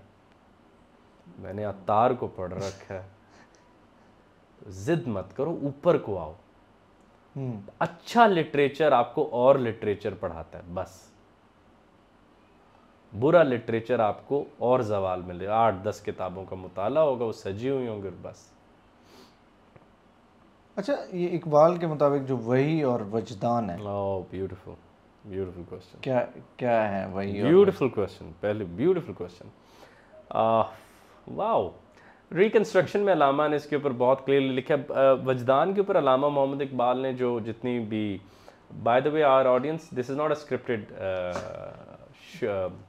मैंने अतार को पढ़ रखा है जिद मत करो ऊपर को आओ हम्म। अच्छा लिटरेचर आपको और लिटरेचर पढ़ाता है बस बुरा लिटरेचर आपको और जवाल मिले आठ दस किताबों का मुताला होगा वो सजी हुई होंगे बस अच्छा ये इकबाल के मुताबिक जो वही और वजदान है ब्यूटीफुल ब्यूटीफुल क्वेश्चन क्या क्या है वही ब्यूटीफुल क्वेश्चन पहले ब्यूटीफुल क्वेश्चन वाओ रिकन्स्ट्रक्शन में अलामा ने इसके ऊपर बहुत क्लियरली लिखा वजदान के ऊपर अलामा मोहम्मद इकबाल ने जो जितनी भी by the way our audience this is not a scripted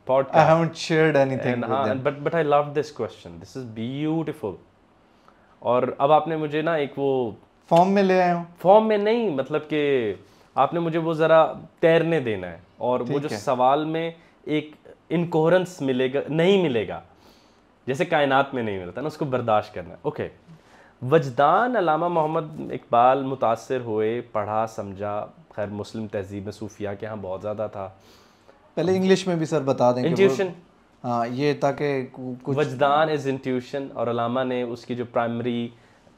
podcast I haven't shared anything but but I love this question this is beautiful और अब आपने मुझे ना एक वो फॉर्म में ले आए हो फॉर्म में नहीं मतलब कि आपने मुझे वो ज़रा तैरने देना है और वो जो है. सवाल में एक इनकोहरेंस मिलेगा नहीं मिलेगा जैसे कायनात में नहीं मिलता ना उसको बर्दाश्त करना ओके वजदान अलामा मोहम्मद इकबाल मुतासर हुए पढ़ा समझा खैर मुस्लिम तहजीब में सूफिया के यहाँ बहुत ज़्यादा था पहले इंग्लिश में भी सर बता दें इंट्यूशन हाँ ये ताकि कुछ वजदान इज़ इंट्यूशन और अलामा ने उसकी जो प्राइमरी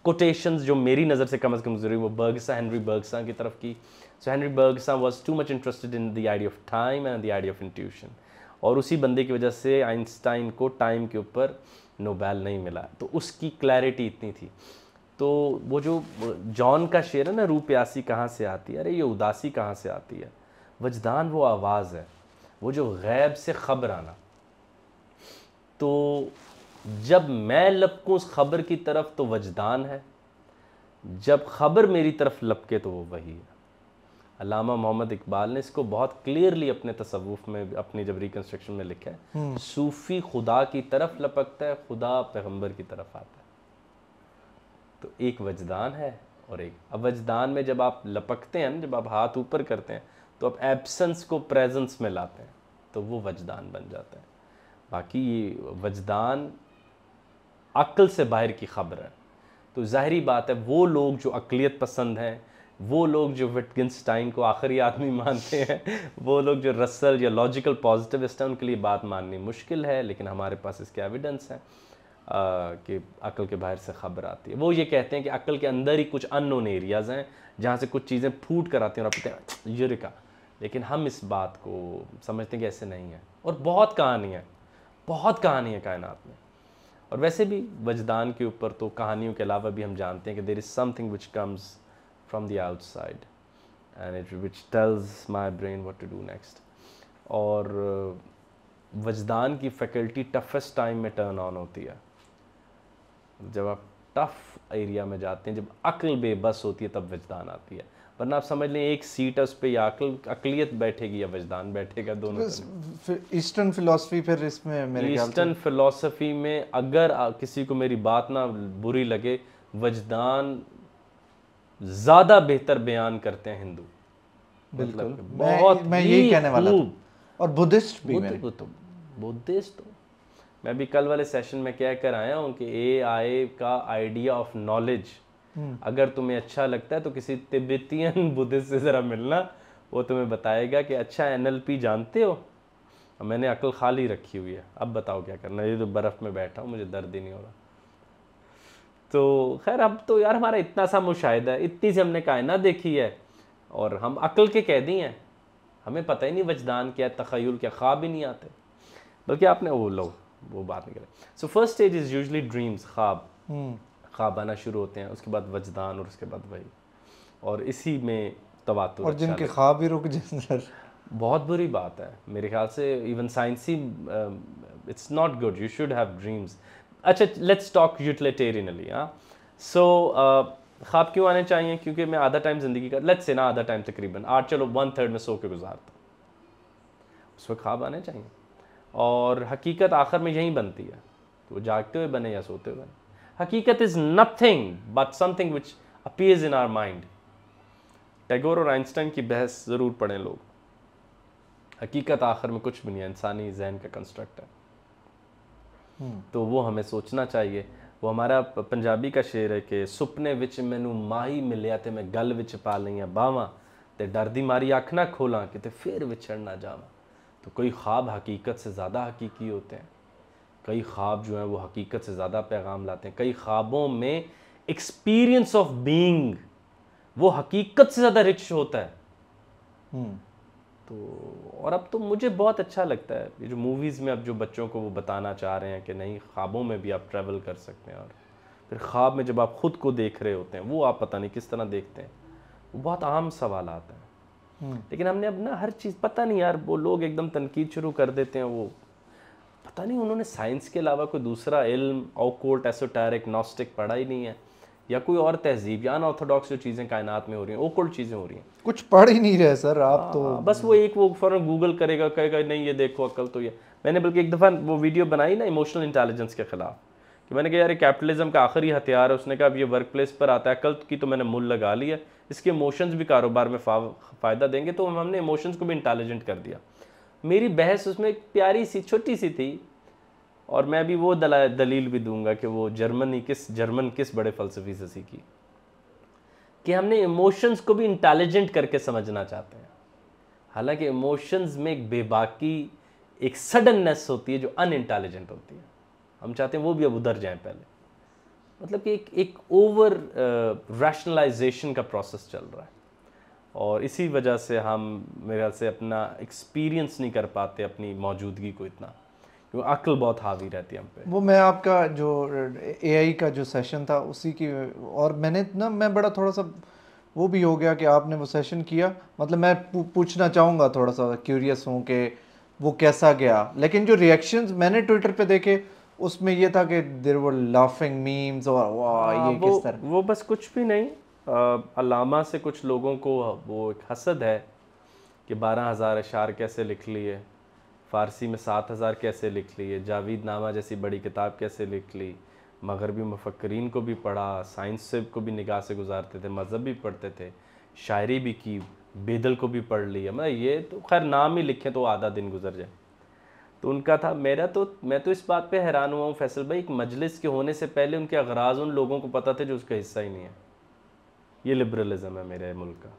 कोटेशन जो मेरी नज़र से कम अज़ कम जरूरी वो बर्गसा हैंनरी बर्गसा की तरफ की so Henri Bergson was too much interested in the idea of time and the idea of intuition और उसी बंदे की वजह से आइंस्टाइन को टाइम के ऊपर नोबेल नहीं मिला तो उसकी क्लैरिटी इतनी थी तो वो जो जॉन का शेर है ना रू प्यासी कहाँ से आती है अरे ये उदासी कहाँ से आती है वजदान वो आवाज़ है वो जो गैब से ख़बर आना तो जब मैं लपकूँ उस ख़बर की तरफ तो वजदान है जब ख़बर मेरी तरफ लपके तो वो वही है अलामा मोहम्मद इकबाल ने इसको बहुत क्लियरली अपने तसवुफ में अपनी जब रिकन्स्ट्रक्शन में लिखा है हम्म। सूफ़ी खुदा की तरफ लपकता है खुदा पैगम्बर की तरफ आता है तो एक वजदान है और एक अब वजदान में जब आप लपकते हैं जब आप हाथ ऊपर करते हैं तो आप एब्सेंस को प्रेजेंस में लाते हैं तो वो वजदान बन जाता है बाकी ये वजदान अक्ल से बाहर की खबर है तो ज़ाहरी बात है वो लोग जो अकलीत पसंद हैं वो लोग जो विटगिनस्टाइन को आखिरी आदमी मानते हैं वो लोग जो रसल या लॉजिकल पॉजिटिविस्ट हैं उनके लिए बात माननी मुश्किल है लेकिन हमारे पास इसके एविडेंस हैं कि अकल के बाहर से खबर आती है वो ये कहते हैं कि अकल के अंदर ही कुछ अननोन एरियाज़ हैं जहाँ से कुछ चीज़ें फूट कर आती हैं और अपने हैं यूरिका लेकिन हम इस बात को समझते हैं कि ऐसे नहीं है और बहुत कहानी है बहुत कहानी है कायनात में और वैसे भी वजदान के ऊपर तो कहानियों के अलावा भी हम जानते हैं कि there is something which comes from the outside and it which tells my brain what to do next और uh, वजदान की फैकल्टी टफेस्ट टाइम में टर्न ऑन होती है जब आप टफ एरिया में जाते हैं जब अक्ल बेबस होती है तब वजदान आती है वरना आप समझ लें एक सीट है उस पर या अकल अकलियत बैठेगी या वजदान बैठेगा दोनों ईस्टर्न फिलोसफी फिर इसमें ईस्टर्न फिलोसफी में अगर किसी को मेरी बात ना बुरी लगे वजदान ज़्यादा बेहतर बयान करते हैं हिंदू मतलब बिल्कुल बहुत मैं, मैं यही कहने वाला और बुद्धिस्ट भी बुद्धिस्ट तो। मैं भी कल वाले सेशन में क्या कर आया हूँ कि ए आई का आइडिया ऑफ नॉलेज अगर तुम्हें अच्छा लगता है तो किसी तिब्बतियन बुद्धिस्ट से ज़रा मिलना वो तुम्हें बताएगा कि अच्छा एन जानते हो मैंने अकल खाली रखी हुई है अब बताओ क्या करना ये तो बर्फ़ में बैठा हूँ मुझे दर्द ही नहीं हो रहा तो खैर अब तो यार हमारा इतना सा मुशाहिदा है इतनी सी हमने कायना देखी है और हम अकल के कैदी हैं हमें पता ही नहीं वजदान क्या तखयल क्या ख्वाब ही नहीं आते बल्कि आपने वो लोग वो बात नहीं करें so first stage is usually dreams ख्वाब हम्म। ख्वाब आना शुरू होते हैं उसके बाद वजदान और उसके बाद वही और इसी में तवातुर और अच्छा जिनके ख्वाब भी रुक जाए बहुत बुरी बात है मेरे ख्याल से even science it's not good you should have dreams अच्छा लेट्स टॉक यूटिलिटेरियनली हाँ सो uh, ख्वाब क्यों आने चाहिए क्योंकि मैं आधा टाइम ज़िंदगी का लेट्स से ना आधा टाइम तकरीबन आठ चलो वन थर्ड में सो के गुजारता उसमें ख्वाब आने चाहिए और हकीकत आखिर में यहीं बनती है तो वो जागते हुए बने या सोते हुए बने हकीकत is nothing but something which appears in our mind Tagore और आइंस्टाइन की बहस ज़रूर पढ़ें लोग हकीकत आखिर में कुछ भी नहीं है इंसानी जहन का कंस्ट्रक्ट है तो वो हमें सोचना चाहिए वो हमारा पंजाबी का शेर है कि सुपने विच मैनू माही मिलया तो मैं गल विच पा लिया बाहवा तो डर दी मारी अख ना खोलां कि फिर विछड़ ना जावा तो कोई ख्वाब हकीकत से ज़्यादा हकीकी होते हैं कई ख्वाब जो हैं वो हकीकत से ज़्यादा पैगाम लाते हैं कई ख्वाबों में एक्सपीरियंस ऑफ बींग वो हकीकत से ज़्यादा रिच होता है हम्म। तो और अब तो मुझे बहुत अच्छा लगता है ये जो मूवीज़ में अब जो बच्चों को वो बताना चाह रहे हैं कि नहीं ख्वाबों में भी आप ट्रैवल कर सकते हैं और फिर ख्वाब में जब आप ख़ुद को देख रहे होते हैं वो आप पता नहीं किस तरह देखते हैं वो बहुत आम सवाल आते हैं हम्म। लेकिन हमने अब ना हर चीज़ पता नहीं यार वो लोग एकदम तनकीद शुरू कर देते हैं वो पता नहीं उन्होंने साइंस के अलावा कोई दूसरा इल्म ओकोल्ट एसोटैरिक नॉस्टिक पढ़ा ही नहीं है या कोई और तहजीब या अनऑर्थोडॉक्स जो चीज़ें कायनात में हो रही हैं ओकुल चीज़ें हो रही हैं कुछ पढ़ ही नहीं रहे सर आप आ, तो हाँ, बस वो एक वो फ़ौर गूगल करेगा कहेगा नहीं ये देखो अकल तो ये मैंने बल्कि एक दफ़ा वो वीडियो बनाई ना इमोशनल इंटेलिजेंस के ख़िलाफ़ कि मैंने कहा यार कैपिटलिज्म का आखिरी हथियार है उसने कहा अब ये वर्क प्लेस पर आता है अकल की तो मैंने मुल लगा लिया इसके इमोशंस भी कारोबार में फ़ायदा देंगे तो हमने इमोशंस को भी इंटेलिजेंट कर दिया मेरी बहस उसमें एक प्यारी सी छोटी सी थी और मैं भी वो दला दलील भी दूंगा कि वो जर्मनी किस जर्मन किस बड़े फ़लसफ़ी से सीखी कि हमने इमोशंस को भी इंटेलिजेंट करके समझना चाहते हैं हालांकि इमोशंस में एक बेबाकी एक सडननेस होती है जो अन इंटेलिजेंट होती है हम चाहते हैं वो भी अब उधर जाए पहले मतलब कि एक एक ओवर रैशनलाइजेशन uh, का प्रोसेस चल रहा है और इसी वजह से हम मेरे ख्याल से अपना एक्सपीरियंस नहीं कर पाते अपनी मौजूदगी को इतना क्योंकि अक्ल बहुत हावी रहती है हम पे वो मैं आपका जो एआई का जो सेशन था उसी की और मैंने ना मैं बड़ा थोड़ा सा वो भी हो गया कि आपने वो सेशन किया मतलब मैं पूछना चाहूँगा थोड़ा सा क्यूरियस हूँ कि वो कैसा गया लेकिन जो रिएक्शन मैंने ट्विटर पे देखे उसमें ये था कि देर वर लाफिंग मीम्स और वाह हाँ, ये वो, किस तरह वो बस कुछ भी नहीं अलामा से कुछ लोगों को वो एक हसद है कि बारह हज़ार अशार कैसे लिख लिए फ़ारसी में सात हज़ार कैसे लिख लिए जावीद नामा जैसी बड़ी किताब कैसे लिख ली मगरबी मफक्रीन को भी पढ़ा साइंस से को भी निगाह से गुजारते थे मज़हब भी पढ़ते थे शायरी भी की बेदल को भी पढ़ लिया मतलब ये तो खैर नाम ही लिखें तो आधा दिन गुजर जाए तो उनका था मेरा तो मैं तो इस बात पे हैरान हुआ हूँ फैसल भाई एक मजलिस के होने से पहले उनके अगराज उन लोगों को पता थे जो उसका हिस्सा ही नहीं है ये लिबरलिज़म है मेरे मुल्क का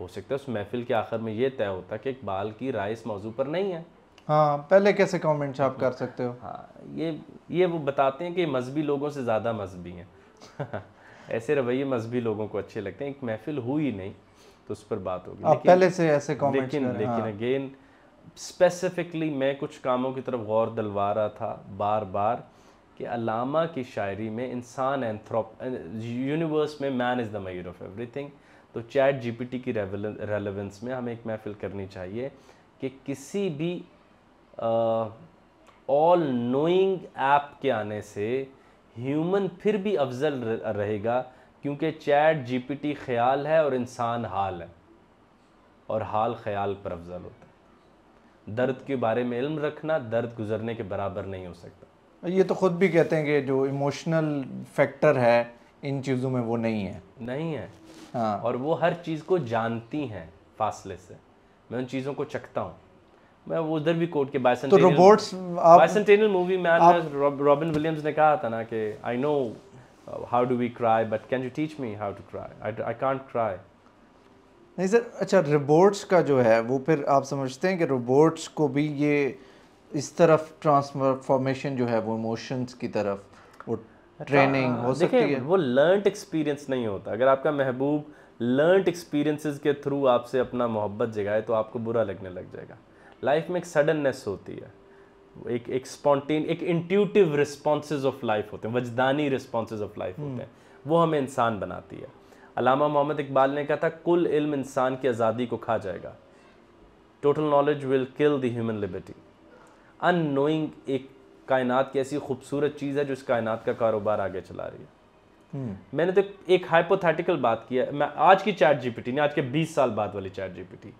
हो सकता है उस महफिल के आखिर में ये तय होता कि इकबाल की राय इस मौजू पर नहीं है हाँ पहले कैसे कमेंट्स आप कर सकते हो हाँ ये ये वो बताते हैं कि मजहबी लोगों से ज़्यादा मजहबी हैं ऐसे रवैये मजहबी लोगों को अच्छे लगते हैं एक महफिल हुई नहीं तो उस पर बात होगी पहले से ऐसे लेकिन लेकिन हाँ। अगेन स्पेसिफिकली मैं कुछ कामों की तरफ गौर दलवा रहा था बार बार कि अलामा की शायरी में इंसान एंथ्रोप यूनिवर्स में man is the measure of everything तो चैट जीपीटी की रेलेवेंस में हमें एक महफिल करनी चाहिए कि किसी भी ऑल नोइंग ऐप के आने से ह्यूमन फिर भी अफजल रहेगा क्योंकि चैट जीपीटी ख्याल है और इंसान हाल है और हाल ख्याल पर अफजल होता है दर्द के बारे में इल्म रखना दर्द गुजरने के बराबर नहीं हो सकता ये तो ख़ुद भी कहते हैं कि जो इमोशनल फैक्टर है इन चीज़ों में वो नहीं है नहीं है हाँ और वो हर चीज़ को जानती हैं फासले से मैं उन चीज़ों को चखता हूँ मैं वो उधर भी कोर्ट के तो रोबोट्स मूवी में रॉबिन विलियम्स ने कहा था ना कि I know how do we cry but can you teach me how to cry I can't cry नहीं सर अच्छा रोबोट्स का जो है वो फिर आप समझते हैं कि रोबोट्स को भी ये इस तरफ ट्रांसफॉर्मेशन जो है वो इमोशंस की तरफ ट्रेनिंग हो हाँ, सकती है वो लर्न एक्सपीरियंस नहीं होता अगर आपका महबूब लर्न एक्सपीरियंसेस के थ्रू आपसे अपना मोहब्बत जगाए तो आपको बुरा लगने लग जाएगा लाइफ में एक सडननेस होती है एक एक स्पॉन्टेन एक इंट्यूटिव रिस्पॉन्सेज ऑफ लाइफ होते हैं वजदानी रिस्पॉन्सेज ऑफ लाइफ होते हैं हम्म। वो हमें इंसान बनाती है अलामा मोहम्मद इकबाल ने कहा था कुल इल्म इंसान की आज़ादी को खा जाएगा total knowledge will kill the human liberty annoying एक कायनात की ऐसी खूबसूरत चीज़ है जो इस कायनात का कारोबार आगे चला रही है हम्म। मैंने तो एक हाइपोथेटिकल बात किया मैं आज की चैट जीपीटी ने आज के 20 साल बाद वाली चैट जीपीटी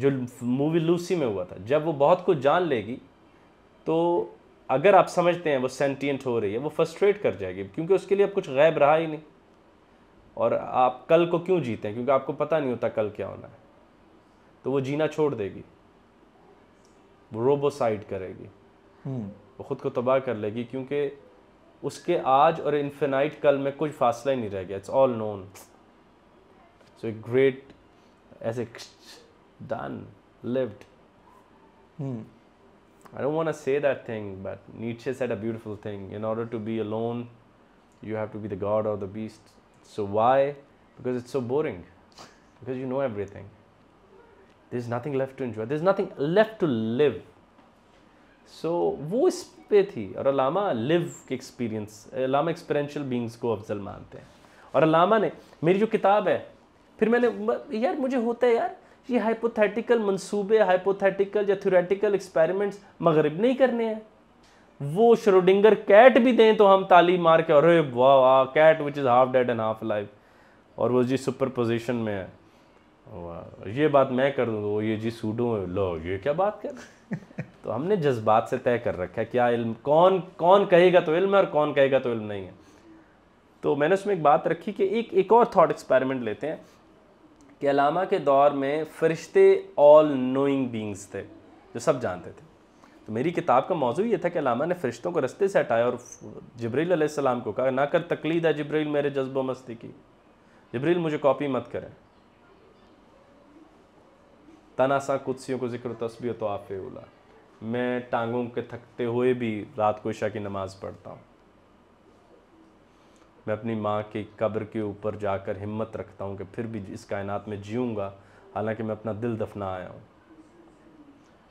जो मूवी लूसी में हुआ था जब वो बहुत कुछ जान लेगी तो अगर आप समझते हैं वो सेंटियंट हो रही है वो फ्रस्ट्रेट कर जाएगी क्योंकि उसके लिए अब कुछ गैब रहा ही नहीं और आप कल को क्यों जीते हैं क्योंकि आपको पता नहीं होता कल क्या होना है तो वो जीना छोड़ देगी वो रोबोसाइड करेगी वो ख़ुद को तबाह कर लेगी क्योंकि उसके आज और इन्फेनाइट कल में कुछ फासला ही नहीं रह गया it's all known so great as an done lived I don't want to say that thing but Nietzsche said a beautiful thing in order to be alone you have to be the god और the beast so why because it's so boring because you know everything this is nothing left to enjoy this is nothing left to live so so, वो इस पे थी और Allama live के experience Allama experiential beings को अफजल मानते हैं और अलामा ने मेरी जो किताब है फिर मैंने यार मुझे होता है यार ये हाइपोथेटिकल मंसूबे हाइपोथेटिकल या थ्योरेटिकल एक्सपेरिमेंट्स मगरब नहीं करने हैं वो श्रोडिंगर कैट भी दें तो हम ताली मार के अरे वाह वाह cat which is half dead and half life और वो जी सुपर पोजिशन में है ये बात मैं कर दूँ तो वो ये जी सूडो लो ये क्या बात कर तो हमने जज्बात से तय कर रखा है क्या इल्म कौन कौन कहेगा तो इल्म है और कौन कहेगा तो इल्म नहीं है तो मैंने उसमें एक बात रखी कि एक एक और थॉट एक्सपेरिमेंट लेते हैं कि अलामा के दौर में फरिश्ते ऑल नोइंग बींग्स थे जो सब जानते थे तो मेरी किताब का मौजू ये था कि अलामा ने फरिश्तों को रस्ते से हटाया और जबरील को कहा ना कर तकलीद है जबरील मेरे जज्बो मस्ती की जबरील मुझे कॉपी मत करें तनासा कुत्सियों को जिक्र तस्बी तो आफ़े उला मैं टांगों के थकते हुए भी रात को ईशा की नमाज़ पढ़ता हूँ मैं अपनी माँ की कब्र के ऊपर जाकर हिम्मत रखता हूँ कि फिर भी इस कायनात में जीऊँगा हालांकि मैं अपना दिल दफना आया हूँ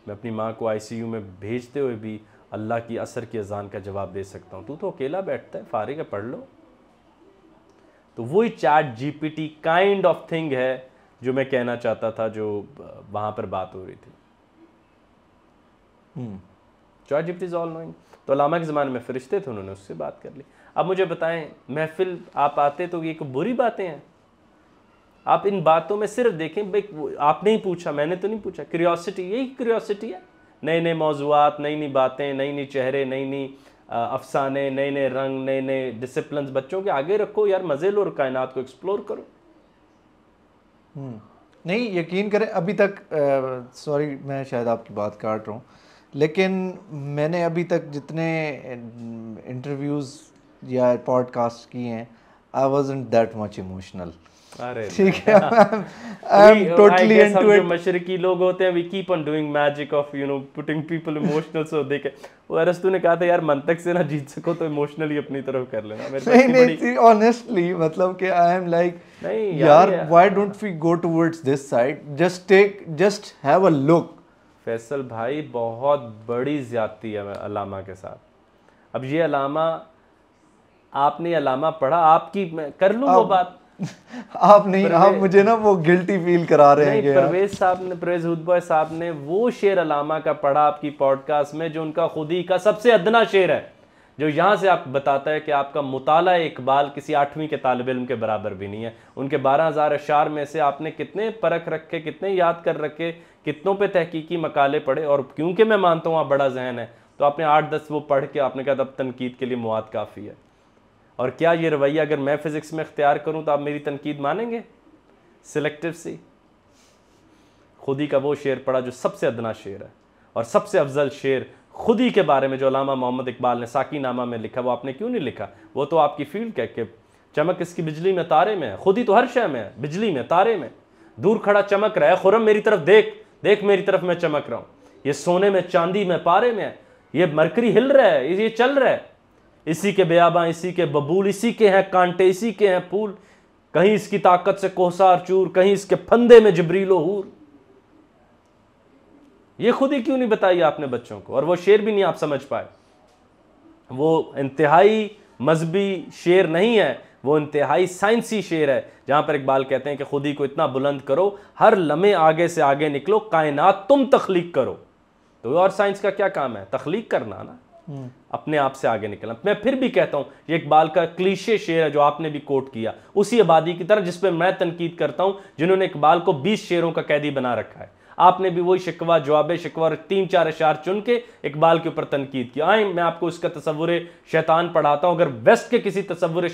मैं अपनी माँ को आईसीयू में भेजते हुए भी अल्लाह की असर की अजान का जवाब दे सकता हूँ तू तो अकेला बैठता है फारिग है पढ़ लो तो वही chat GPT kind of thing है जो मैं कहना चाहता था जो वहाँ पर बात हो रही थी जॉर्ज इफ्ट इज़ ऑल नोइंग तो लामा के ज़माने में फ़रिश्ते थे उन्होंने उससे बात कर ली अब मुझे बताएं महफिल आप आते तो ये कोई बुरी बातें हैं आप इन बातों में सिर्फ देखें भाई आपने ही पूछा मैंने तो नहीं पूछा क्रियोसिटी यही क्रियोसिटी है नए नए मौजूद नई नई बातें नई नई चेहरे नई नई अफसाने नए नए रंग नए नए डिसिप्लिन बच्चों के आगे रखो यार मज़े लो और कायनात को एक्सप्लोर करो हम्म। नहीं यकीन करें अभी तक सॉरी मैं शायद आपकी बात काट रहा हूँ लेकिन मैंने अभी तक जितने इंटरव्यूज़ या पॉडकास्ट किए हैं I was in that much emotional ठीक है आई एम टोटली इट मशरकी लोग होते हैं we keep on doing magic of you know putting people emotional so कहा था यार मंतक से ना जीत सको तो इमोशनली अपनी तरफ कर लेना मेरे नहीं नहीं ऑनेस्टली मतलब कि आई एम लाइक यार why don't we go towards this side just take just have a look Faisal भाई बहुत बड़ी ज़्यादती है अलामा के साथ अब ये अलामा आपने अलामा पढ़ा आपकी कर लूँ वो बात आप नहीं आप मुझे ना वो गिल्टी फील करा रहे हैं परवेज साहब ने परवेज हुदबॉय साहब ने वो शेर अलामा का पढ़ा आपकी पॉडकास्ट में जो उनका खुद ही का सबसे अदना शेर है जो यहाँ से आप बताता है कि आपका मुताल इकबाल किसी आठवीं के तालब इम के बराबर भी नहीं है उनके बारह हज़ार अशार में से आपने कितने परख रखे कितने याद कर रखे कितनों पे तहकीकी मकाले पढ़े और क्योंकि मैं मानता हूँ आप बड़ा जहन है तो आपने आठ दस वो पढ़ के आपने कहा अब तनकीद के लिए मवाद काफ़ी है और क्या ये रवैया अगर मैं फ़िज़िक्स में इख्तियार करूँ तो आप मेरी तनकीद मानेंगे सिलेक्टिव सी खुद ही का वो शेर पढ़ा जो सबसे अदना शेर है और सबसे अफजल शेर खुद ही के बारे में जो अलामा मोहम्मद इकबाल ने साकी नामा में लिखा वो आपने क्यों नहीं लिखा वो तो आपकी फील्ड क्या कि चमक इसकी बिजली में तारे में है खुद ही तो हर शय में है बिजली में तारे में दूर खड़ा चमक रहा है खुरम मेरी तरफ देख देख मेरी तरफ मैं चमक रहा हूँ ये सोने में चांदी में पारे में है ये मरकरी हिल रहा है ये चल रहा है इसी के बयाबा इसी के बबूल इसी के हैं कांटे इसी के हैं फूल कहीं इसकी ताकत से कोहसार चूर कहीं इसके फंदे में जबरीलो हूर ये खुद ही क्यों नहीं बताई आपने बच्चों को और वो शेर भी नहीं आप समझ पाए वो इंतहाई मजहबी शेर नहीं है वो इंतहाई साइंसी शेर है जहां पर इकबाल कहते हैं कि खुद ही को इतना बुलंद करो हर लम्हे आगे से आगे निकलो कायनात तुम तख्लीक करो तो और साइंस का क्या काम है तख्लीक करना ना हम्म। अपने आप से आगे निकलना मैं फिर भी कहता हूं ये इकबाल का क्लीशे शेर है जो आपने भी कोट किया उसी आबादी की तरह जिसपे मैं तनकीद करता हूं जिन्होंने इकबाल को बीस शेरों का कैदी बना रखा है आपने भी वही शिकवा जवाब शिकवा और तीन चार अशार चुन के इकबाल के ऊपर तनकीद की आए मैं आपको उसका तस्वुर शैतान पढ़ाता हूँ अगर वेस्ट के किसी तस्वुर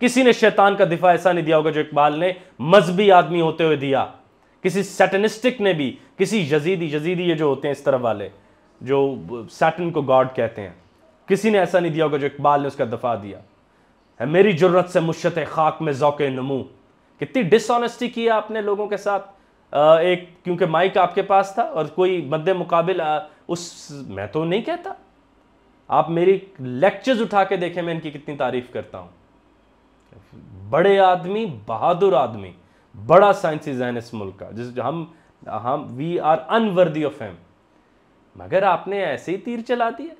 किसी ने शैतान का दिफा ऐसा नहीं दिया होगा जो इकबाल ने मजहबी आदमी होते हुए दिया किसी सेटनिस्टिक ने भी किसी यजीदी यजीदी ये जो होते हैं इस तरह वाले जो सैटन को गॉड कहते हैं किसी ने ऐसा नहीं दिया होगा जो इकबाल ने उसका दफा दिया है मेरी जरूरत से मुशत खाक में जौके नमू कितनी डिसऑनेस्टी की है आपने लोगों के साथ एक क्योंकि माइक आपके पास था और कोई मद्दे मुकाबिल उस मैं तो नहीं कहता आप मेरी लेक्चर्स उठा के देखें मैं इनकी कितनी तारीफ करता हूं बड़े आदमी बहादुर आदमी बड़ा साइंसी जहन इस मुल्क का जिस हम हम we are unworthy of him मगर आपने ऐसे ही तीर चला दिए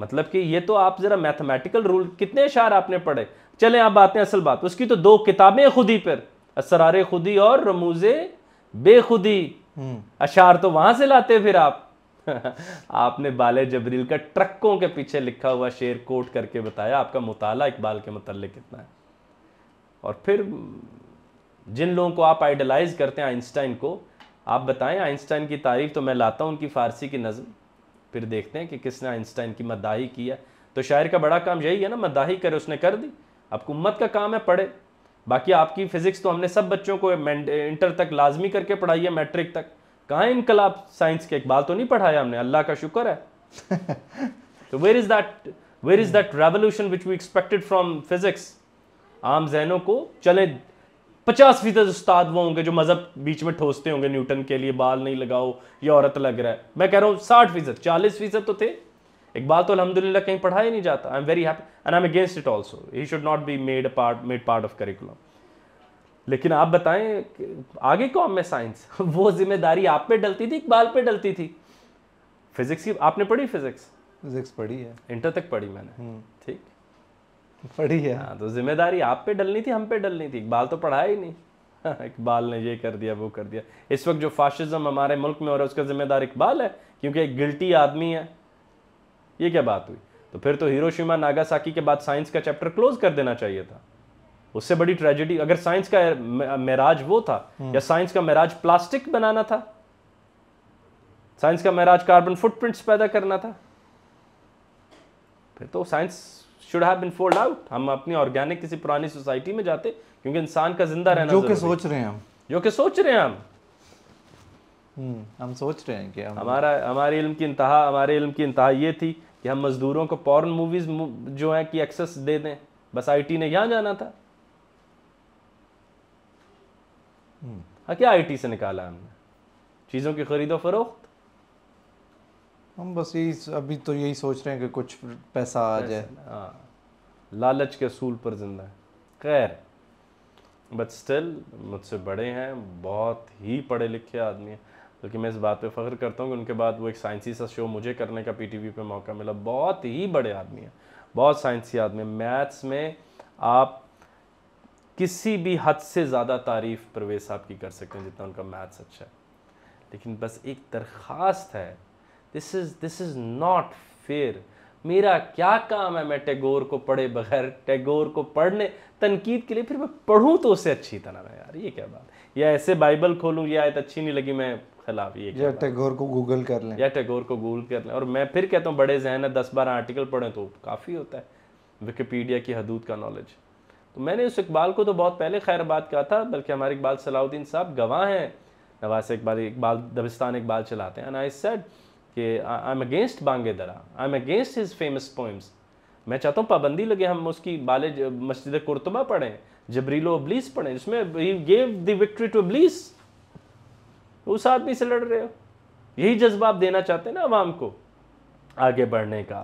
मतलब कि ये तो आप ज़रा मैथमेटिकल रूल कितने शार आपने पढ़े चलें आप बातें असल बात उसकी तो दो किताबें खुदी पर असरार खुदी और रमूज़ बेखुदी हम्म। अशार तो वहां से लाते फिर आप आपने बाल जबरील का ट्रकों के पीछे लिखा हुआ शेर कोट करके बताया आपका मुताला इकबाल के मतलब कितना है और फिर जिन लोगों को आप आइडलाइज करते हैं आइंस्टाइन को आप बताएं आइंस्टाइन की तारीफ तो मैं लाता हूं उनकी फ़ारसी की नज़म फिर देखते हैं कि किसने आइंस्टाइन की मदाही की है तो शायर का बड़ा काम यही है ना मदाही करे उसने कर दी अब कुम्मत का काम है पढ़े बाकी आपकी फ़िज़िक्स तो हमने सब बच्चों को इंटर तक लाजमी करके पढ़ाई है मैट्रिक तक कहाँ इनकलाब साइंस के इकबाल तो नहीं पढ़ाया हमने अल्लाह का शुक्र है तो where is that where is that revolution which we expected from physics आम जहनों को चले पचास फीसद उस्ताद वो होंगे जो मज़हब बीच में ठोसते होंगे न्यूटन के लिए बाल नहीं लगाओ ये औरत लग रहा है मैं कह रहा हूँ साठ फीसद चालीस फीसद तो थे इकबाल तो अलहमदिल्ला कहीं पढ़ाया नहीं जाता I am very happy and I am against it also he should not be made part made part of curriculum लेकिन आप बताएं आगे कौन में साइंस वो जिम्मेदारी आप पे डलती थी इकबाल पे डलती थी फिजिक्स की आपने पढ़ी फिजिक्स फिजिक्स पढ़ी है इंटर तक पढ़ी मैंने हम्म। ठीक पढ़ी है हाँ तो जिम्मेदारी आप पे डलनी थी हम पे डलनी थी इकबाल तो पढ़ाया ही नहीं इकबाल ने ये कर दिया वो कर दिया इस वक्त जो फाशिज्म हमारे मुल्क में हो रहा है उसका जिम्मेदार इकबाल है क्योंकि एक गिल्टी आदमी है ये क्या बात हुई तो फिर तो हिरोशिमा नागासाकी के बाद साइंस का चैप्टर क्लोज कर देना चाहिए था उससे बड़ी ट्रेजेडी अगर साइंस का मेराज वो था हम्म। या साइंस का मेराज प्लास्टिक बनाना था साइंस का मेराज कार्बन फुटप्रिंट्स पैदा करना था फिर तो science should have been fold out हम अपनी ऑर्गेनिक किसी पुरानी सोसाइटी में जाते क्योंकि इंसान का जिंदा रहना जो के सोच रहे हैं हम जो के सोच रहे हैं हम हम्म, हम सोच रहे हैं कि हम हमारा हमारे इल्म की इंतहा हमारे इल्म की इंतहा ये थी कि हम मज़दूरों को पॉर्न मूवीज़ जो है कि एक्सेस दे दें बस आईटी ने यहां जाना था हम्म। हाँ क्या आईटी से निकाला हमने चीज़ों की खरीदो फरोख्त हम बस यही अभी तो यही सोच रहे हैं कि कुछ पैसा आ जाए हाँ। लालच के असूल पर जिंदा है खैर बट स्टिल मुझसे बड़े हैं बहुत ही पढ़े लिखे आदमी हैं बल्कि मैं इस बात पे फ़ख्र करता हूँ कि उनके बाद वो एक साइंसी सा शो मुझे करने का पीटीवी पे मौका मिला बहुत ही बड़े आदमी हैं बहुत साइंसी आदमी मैथ्स में आप किसी भी हद से ज़्यादा तारीफ़ प्रवेश साहब की कर सकते हैं जितना उनका मैथ्स अच्छा है लेकिन बस एक दरख्वास्त है this is this is not fair मेरा क्या काम है मैं टैगोर को पढ़े बगैर टैगोर को पढ़ने तनकीद के लिए फिर मैं पढ़ूँ तो उसे अच्छी तरह यार ये क्या बात या ऐसे बाइबल खोलूँ ये आयत अच्छी नहीं लगी मैं खिलाफ ये या टैगोर को गूगल कर लें या टैगोर को गूगल कर लें और मैं फिर कहता हूँ बड़े जहन है दस बारह आर्टिकल पढ़ें तो काफ़ी होता है विकीपीडिया की हदूद का नॉलेज तो मैंने उस इकबाल को तो बहुत पहले खैर बात कहा था बल्कि हमारे इकबाल सलाउद्दीन साहब गवाह हैं नवाज इकबाल इकबाल दबिस्तान इकबाल चलाते हैं आई सेड कि I am against Bang-e-Dara I am against his famous poems मैं चाहता हूँ पाबंदी लगे हम उसकी बाल मस्जिद कुरतबा पढ़ें जबरीलो अब्लीस पढ़ें जिसमें he gave the victory to Iblis उस आदमी से लड़ रहे हो यही जज्बा आप देना चाहते हैं ना आवाम को आगे बढ़ने का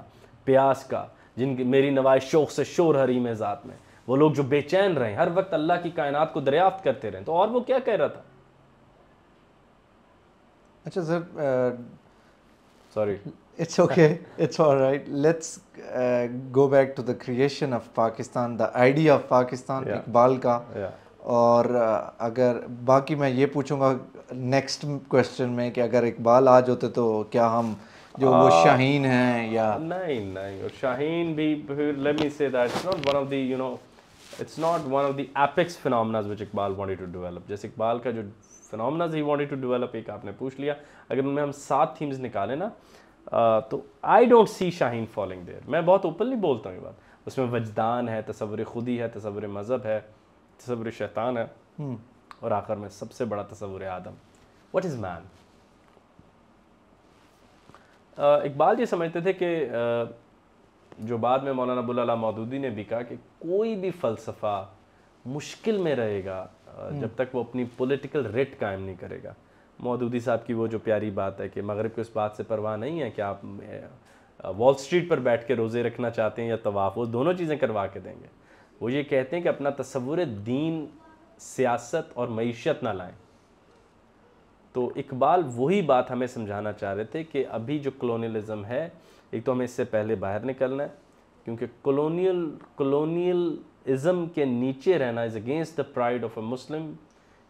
प्यास का जिनकी मेरी नवाज शोक से शोर हरी में ज़ात में वो लोग जो बेचैन रहे हर वक्त अल्लाह की कायनात को दरियाफ्त करते रहे तो और वो क्या कह रहा था अच्छा sir sorry it's okay it's all right let's go back to the creation of Pakistan the idea of Pakistan Iqbal का yeah. और अगर बाकी मैं ये पूछूंगा नेक्स्ट क्वेश्चन में कि अगर इकबाल आज होते तो क्या हम जो आ, वो शाहीन हैं या नहीं नहीं और शाहीन भी let me say that it's not one of the you know it's not one of the epics phenomenas which Iqbal wanted to develop जैसे इकबाल का जो phenomenas he wanted to develop एक आपने पूछ लिया अगर उनमें हम सात थीम्स निकालें ना तो I don't see Shaheen following there मैं बहुत ओपनली बोलता हूँ ये बात उसमें वजदान है तसव्वुर खुदी है तसव्वुर मज़हब है तस्वुर शैतान है हम्म। और आखिर में सबसे बड़ा तस्वुर आदम वट इज़ मैन इकबाल ये समझते थे कि जो बाद में मौलाना अबुल्ला मौदूदी ने भी कहा कि कोई भी फ़लसफ़ा मुश्किल में रहेगा हम्म। जब तक वो अपनी पॉलिटिकल रेट कायम नहीं करेगा मौदूदी साहब की वो जो प्यारी बात है कि मगरब को इस बात से परवाह नहीं है कि आप वॉल स्ट्रीट पर बैठ के रोज़े रखना चाहते हैं या तवाफ़ वो दोनों चीज़ें करवा के देंगे वो ये कहते हैं कि अपना तस्वुर दीन सियासत और मीशत ना लाएं तो इकबाल वही बात हमें समझाना चाह रहे थे कि अभी जो कलोनीलिज़म है एक तो हमें इससे पहले बाहर निकलना है क्योंकि कलोनील कलोनीलिज़म के नीचे रहना is against the pride of a Muslim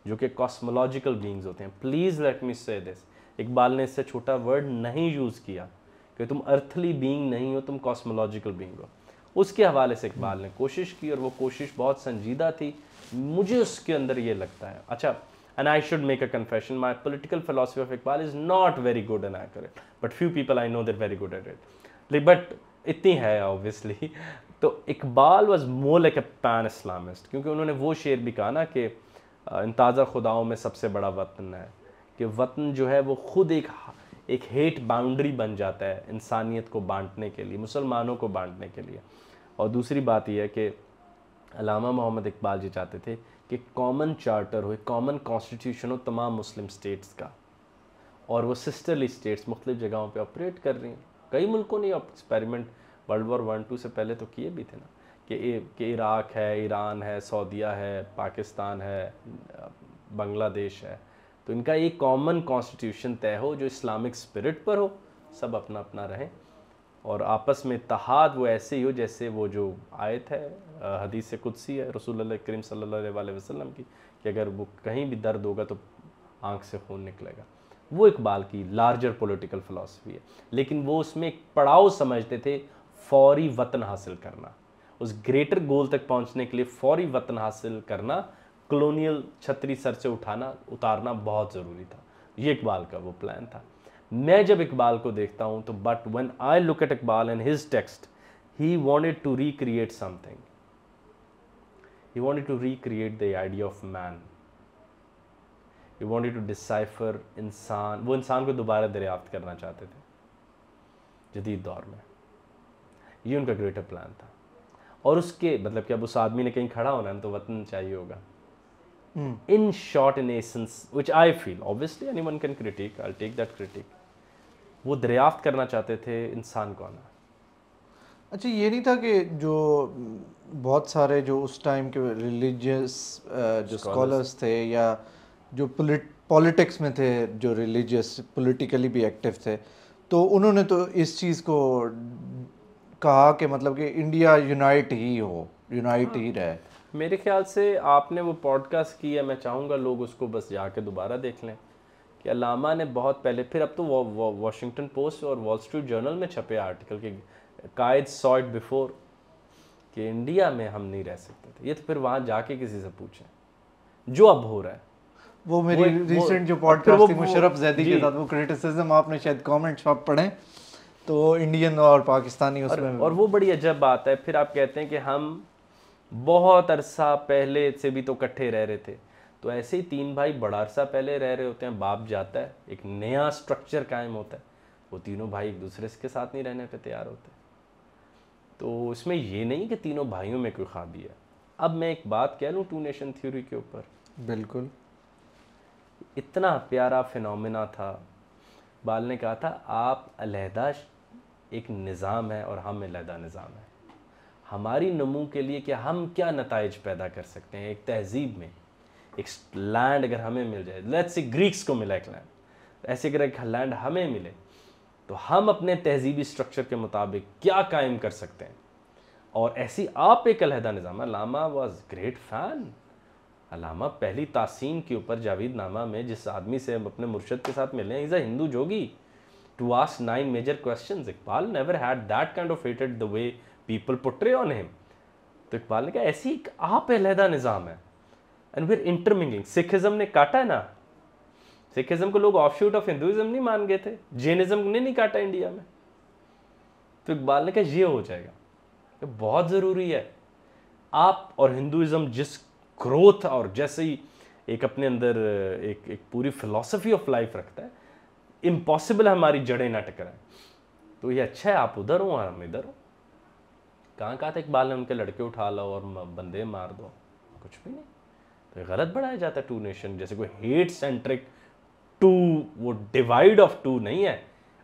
जो कि कॉस्मोलॉजिकल बींग्स होते हैं प्लीज़ लेट मी से दिस इकबाल ने इससे छोटा वर्ड नहीं यूज़ किया कि तुम अर्थली बींग नहीं हो तुम कॉस्मोलॉजिकल बींग हो उसके हवाले से इकबाल ने कोशिश की और वो कोशिश बहुत संजीदा थी मुझे उसके अंदर ये लगता है अच्छा and I should make a confession my political philosophy of Iqbal is not very good an acre but few people I know there very good at it but इतनी है ऑबियसली तो Iqbal was more like a pan Islamist क्योंकि उन्होंने वो शेर भी कहा ना कि इन ताज़ा खुदाओं में सबसे बड़ा वतन है कि वतन जो है वो खुद एक हाँ, एक हेट बाउंड्री बन जाता है इंसानियत को बांटने के लिए मुसलमानों को बांटने के लिए और दूसरी बात यह है कि अलामा मोहम्मद इकबाल जी चाहते थे कि कॉमन चार्टर हो कॉमन कॉन्स्टिट्यूशन हो तमाम मुस्लिम स्टेट्स का और वो सिस्टरली स्टेट्स मुख्तलिफ जगहों पर ऑपरेट कर रही हैं कई मुल्कों ने experiment world war one two से पहले तो किए भी थे ना कि कि इराक़ है ईरान है सऊदिया है पाकिस्तान है बांग्लादेश है तो इनका एक कॉमन कॉन्स्टिट्यूशन तय हो जो इस्लामिक स्पिरिट पर हो सब अपना अपना रहें और आपस में तहाद वो ऐसे ही हो जैसे वो जो आयत है हदीस कुदसी है रसूल करीम सल अलैहि की कि अगर वो कहीं भी दर्द होगा तो आँख से खून निकलेगा वो इकबाल की लार्जर पोलिटिकल फ़िलासफ़ी है लेकिन वो उसमें एक पड़ाव समझते थे फौरी वतन हासिल करना उस ग्रेटर गोल तक पहुंचने के लिए फौरी वतन हासिल करना कलोनियल छतरी सर से उठाना उतारना बहुत ज़रूरी था ये इकबाल का वो प्लान था मैं जब इकबाल को देखता हूँ तो but when I look at Iqbal and his text he wanted to recreate something he wanted to recreate the idea of man he wanted to decipher इंसान वो इंसान को दोबारा दरियाफ्त करना चाहते थे जदीद दौर में ये उनका ग्रेटर प्लान था और उसके मतलब कि अब उस आदमी ने कहीं खड़ा होना है तो वतन चाहिए होगा mm. in short in essence which i feel obviously anyone can critique i'll take that critique वो दरियाफ्त करना चाहते थे इंसान को आना अच्छा ये नहीं था कि जो बहुत सारे जो उस टाइम के रिलीजियस जो स्कॉलर्स थे या जो पॉलिटिक्स में थे जो रिलीजियस पॉलिटिकली भी एक्टिव थे तो उन्होंने तो इस चीज़ को कहा कि मतलब कि इंडिया यूनाइट ही हो यूनाइट हाँ। ही रहे मेरे ख्याल से आपने वो पॉडकास्ट किया मैं चाहूँगा लोग उसको बस जाके दोबारा देख लें कि अलामा ने बहुत पहले फिर अब तो वॉशिंगटन पोस्ट और वॉल स्ट्रीट जर्नल में छपे आर्टिकल के कायद सॉ बिफोर कि इंडिया में हम नहीं रह सकते थे ये तो फिर वहाँ जाके किसी से पूछें जो अब हो रहा है वो मेरी रिसेंट जो पॉडकास्ट मुशरफ जैदी के साथ वो क्रिटिसिज्म आपने शायद कमेंट आप पढ़े तो इंडियन और पाकिस्तानी उसमें और, और वो बड़ी अजब बात है फिर आप कहते हैं कि हम बहुत अरसा पहले से भी तो इकट्ठे रह रहे थे तो ऐसे ही तीन भाई बड़ा अरसा पहले रह रहे होते हैं बाप जाता है एक नया स्ट्रक्चर कायम होता है वो तीनों भाई एक दूसरे के साथ नहीं रहने पर तैयार होते तो इसमें ये नहीं कि तीनों भाइयों में कोई खाबी है अब मैं एक बात कह लूँ टू नेशन थ्योरी के ऊपर बिल्कुल इतना प्यारा फिनोमेना था बाल ने कहा था आप अलहदा एक निज़ाम है और हम अलहदा निज़ाम है हमारी नमू के लिए कि हम क्या नतज पैदा कर सकते हैं एक तहजीब में एक लैंड अगर हमें मिल जाए लेट्स से ग्रीक्स को मिला एक लैंड ऐसे अगर एक लैंड हमें मिले तो हम अपने तहजीबी स्ट्रक्चर के मुताबिक क्या कायम कर सकते हैं और ऐसी आप एक अलहदा निज़ाम Allama was great fan Allama पहली तासीन के ऊपर जावेद नामा में जिस आदमी से हम अपने मुर्शद के साथ मिले is a Hindu jogi to ask nine major question Iqbal never had that kind of hated the way people portray on him तो इकबाल ने कहा ऐसी एक आप अलहदा निज़ाम है एंड वीर इंटरमिंगलिंग सिखिज़म ने काटा है ना सिखिज्म को लोग ऑफ शूट ऑफ हिंदुज़म नहीं मान गए थे जेनिज्म ने नहीं काटा इंडिया में तो इकबाल ने कहा ये हो जाएगा ये बहुत ज़रूरी है आप और हिंदुज़म जिस ग्रोथ और जैसे ही एक अपने अंदर एक एक पूरी फिलॉसफी ऑफ लाइफ रखता है इम्पॉसिबल हमारी जड़ें ना टकराएं तो ये अच्छा है आप उधर हो और हम इधर हो कहाँ कहाँ था इकबाल ने उनके लड़के उठा लो और बंदे मार दो कुछ भी नहीं तो गलत बढ़ाया जाता है टू नेशन जैसे कोई हेट सेंट्रिक टू वो डिवाइड ऑफ टू नहीं है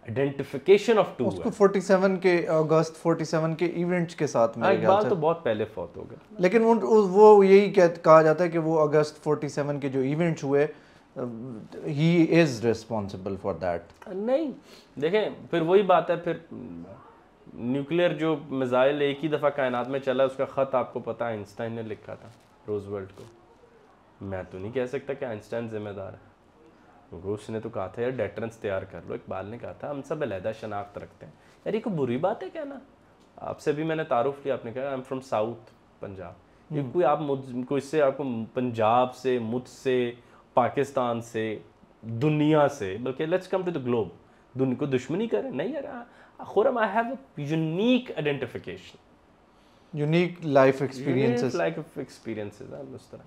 आइडेंटिफिकेशन ऑफ टू उसको 47 के अगस्त 47 के इवेंट्स के साथ में इकबाल हाँ, तो बहुत पहले फौत हो गया लेकिन वो वो यही कहा जाता है कि वो अगस्त 47 के जो इवेंट्स हुए he is responsible for that नहीं देखें फिर वही बात है फिर न्यूक्लियर जो मिज़ाइल एक ही दफ़ा कायनात में चला उसका ख़त आपको पता है आइंस्टाइन ने लिखा था रोजवर्ल्ट को मैं तो नहीं कह सकता कि आइंस्टाइन ज़िम्मेदार है क्योंकि उसने तो कहा था यार डेटरेंस तैयार कर लो इकबाल ने कहा था हम सब अलहदा शनाख्त रखते हैं यार ये कोई बुरी बात है कहना आपसे भी मैंने तारुफ किया आपने कहा I am from south Punjab ये हम्म। कोई आप मुझ को इससे आपको पंजाब से मुझसे पाकिस्तान से दुनिया से बल्कि let's come to the globe दुनिया को दुश्मनी करें नहीं यार Khuram, I have a unique identification. Unique unique life experiences life experiences उस तरह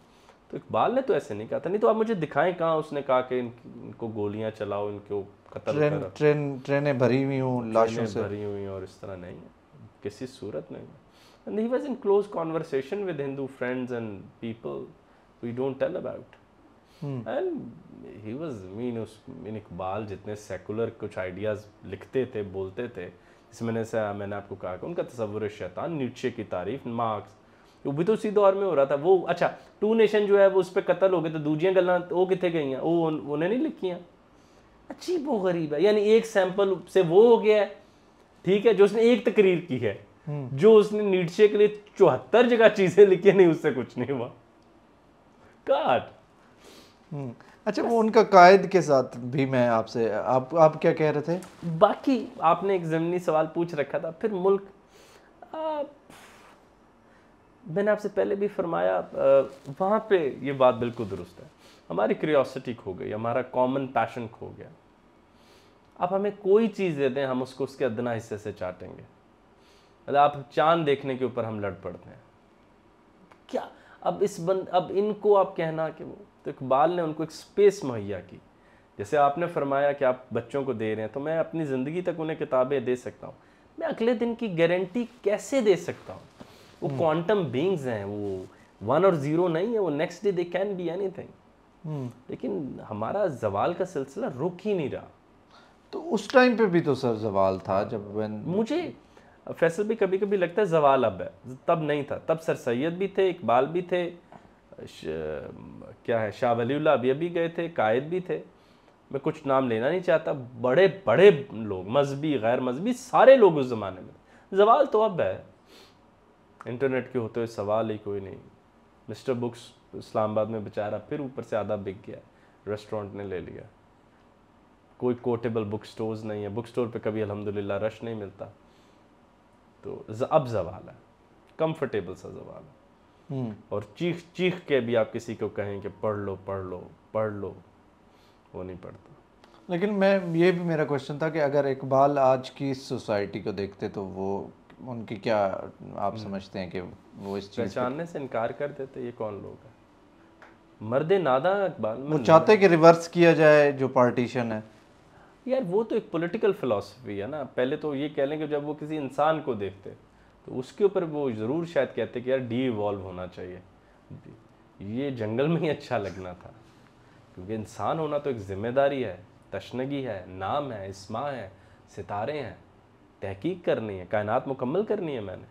तो इकबाल ने तो ऐसे नहीं कहा था नहीं तो आप मुझे दिखाएं कहाँ उसने कहा कि इनको गोलियां चलाओ इनको कत्ल ट्रेन ट्रेन ट्रेनें भरी हुई हूँ लाशों से भरी हुई और इस तरह नहीं है किसी सूरत नहीं है and he was in close conversation with Hindu friends and people we don't tell about and he was mean उस मीन इकबाल जितने सेकुलर कुछ आइडियाज़ लिखते थे बोलते थे जैसे मैंने से मैंने आपको कहा कि उनका तस्वुर शैतान नीचे की तारीफ मार्क्स वो भी तो उसी दौर में हो रहा था वो अच्छा टू नेशन जो है वो उस पर कत्ल हो गए तो दूजिया गल्ला वो कितने गई हैं वो उन्हें नहीं लिखी हैं अजीब वो गरीब है यानी एक सैंपल से वो हो गया है ठीक है जो उसने एक तकरीर की है hmm. जो उसने नीचे के लिए चौहत्तर जगह चीजें लिखी नहीं उससे कुछ नहीं हुआ काट हम्म। अच्छा वो उनका कायद के साथ भी मैं आपसे आप आप क्या कह रहे थे बाकी आपने एक जमनी सवाल पूछ रखा था फिर मुल्क आ, मैंने आपसे पहले भी फरमाया वहाँ पे ये बात बिल्कुल दुरुस्त है हमारी क्रियोसिटी खो गई हमारा कॉमन पैशन खो गया आप हमें कोई चीज़ दे दें हम उसको उसके अदना हिस्से से चाटेंगे मतलब आप चांद देखने के ऊपर हम लड़ पड़ते हैं क्या अब इस बंद अब इनको आप कहना कि वो तो इकबाल ने उनको एक स्पेस मुहैया की जैसे आपने फरमाया कि आप बच्चों को दे रहे हैं तो मैं अपनी ज़िंदगी तक उन्हें किताबें दे सकता हूँ मैं अगले दिन की गारंटी कैसे दे सकता हूँ वो क्वांटम हम्म। बींग्स हैं वो वन और ज़ीरो नहीं है वो next day they can be anything लेकिन हमारा जवाल का सिलसिला रुक ही नहीं रहा तो उस टाइम पे भी तो सर जवाल था हाँ। जब when... मुझे फैसल भी कभी कभी लगता है जवाल अब है तब नहीं था तब सर सैद भी थे इकबाल भी थे क्या है शाह वलील्ला अभी अभी गए थे कायद भी थे मैं कुछ नाम लेना नहीं चाहता बड़े बड़े लोग मजहबी गैर मजहबी सारे लोग उस ज़माने में जवाल तो अब है इंटरनेट के होते हुए सवाल ही कोई नहीं मिस्टर बुक्स इस्लामाबाद में बेचारा फिर ऊपर से आधा बिक गया रेस्टोरेंट ने ले लिया कोई कोटेबल बुक स्टोर नहीं है बुक स्टोर पर कभी अलहमदिल्ला रश नहीं मिलता तो अब जवाल है कम्फर्टेबल सा जवाल है हम्म। और चीख चीख के भी आप किसी को कहें कि पढ़ लो पढ़ लो पढ़ लो वो नहीं पढ़ता लेकिन मैं ये भी मेरा क्वेश्चन था कि अगर इकबाल आज की सोसाइटी को देखते तो वो उनकी क्या आप हम्म। समझते हैं कि वो इस चीज़ पहचानने से इनकार कर देते ये कौन लोग है मर्द नादा इकबाल वो चाहते कि रिवर्स किया जाए जो पार्टीशन है यार वो तो एक पॉलिटिकल फिलॉसफी है ना पहले तो ये कह लें कि जब वो किसी इंसान को देखते तो उसके ऊपर वो ज़रूर शायद कहते कि यार डी इवॉल्व होना चाहिए ये जंगल में ही अच्छा लगना था क्योंकि इंसान होना तो एक जिम्मेदारी है तशनगी है नाम है इसमा है सितारे हैं तहकीक करनी है कायनात मुकम्मल करनी है मैंने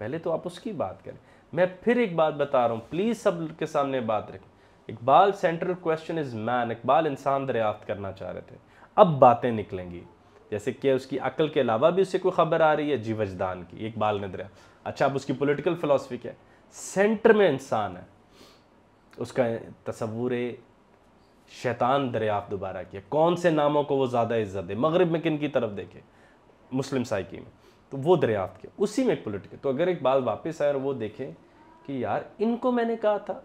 पहले तो आप उसकी बात करें मैं फिर एक बात बता रहा हूँ प्लीज़ सब के सामने बात रखें Iqbal central question is man Iqbal इंसान दरियाफ्त करना चाह रहे थे अब बातें निकलेंगी जैसे कि उसकी अकल के अलावा भी उससे कोई खबर आ रही है जी वजदान की इकबाल दरिया अच्छा अब उसकी पोलिटिकल फ़िलासफ़ी क्या है सेंटर में इंसान है उसका तस्वूर शैतान दरियाफ्त दोबारा किया कौन से नामों को वो ज़्यादा इज्जत दे मगरब में किन की तरफ देखे मुस्लिम साइकी में तो वो दरियाफ़ किया उसी में एक पोलिटिकल तो अगर एक बाल वापस आए और वो देखें कि यार इनको मैंने कहा था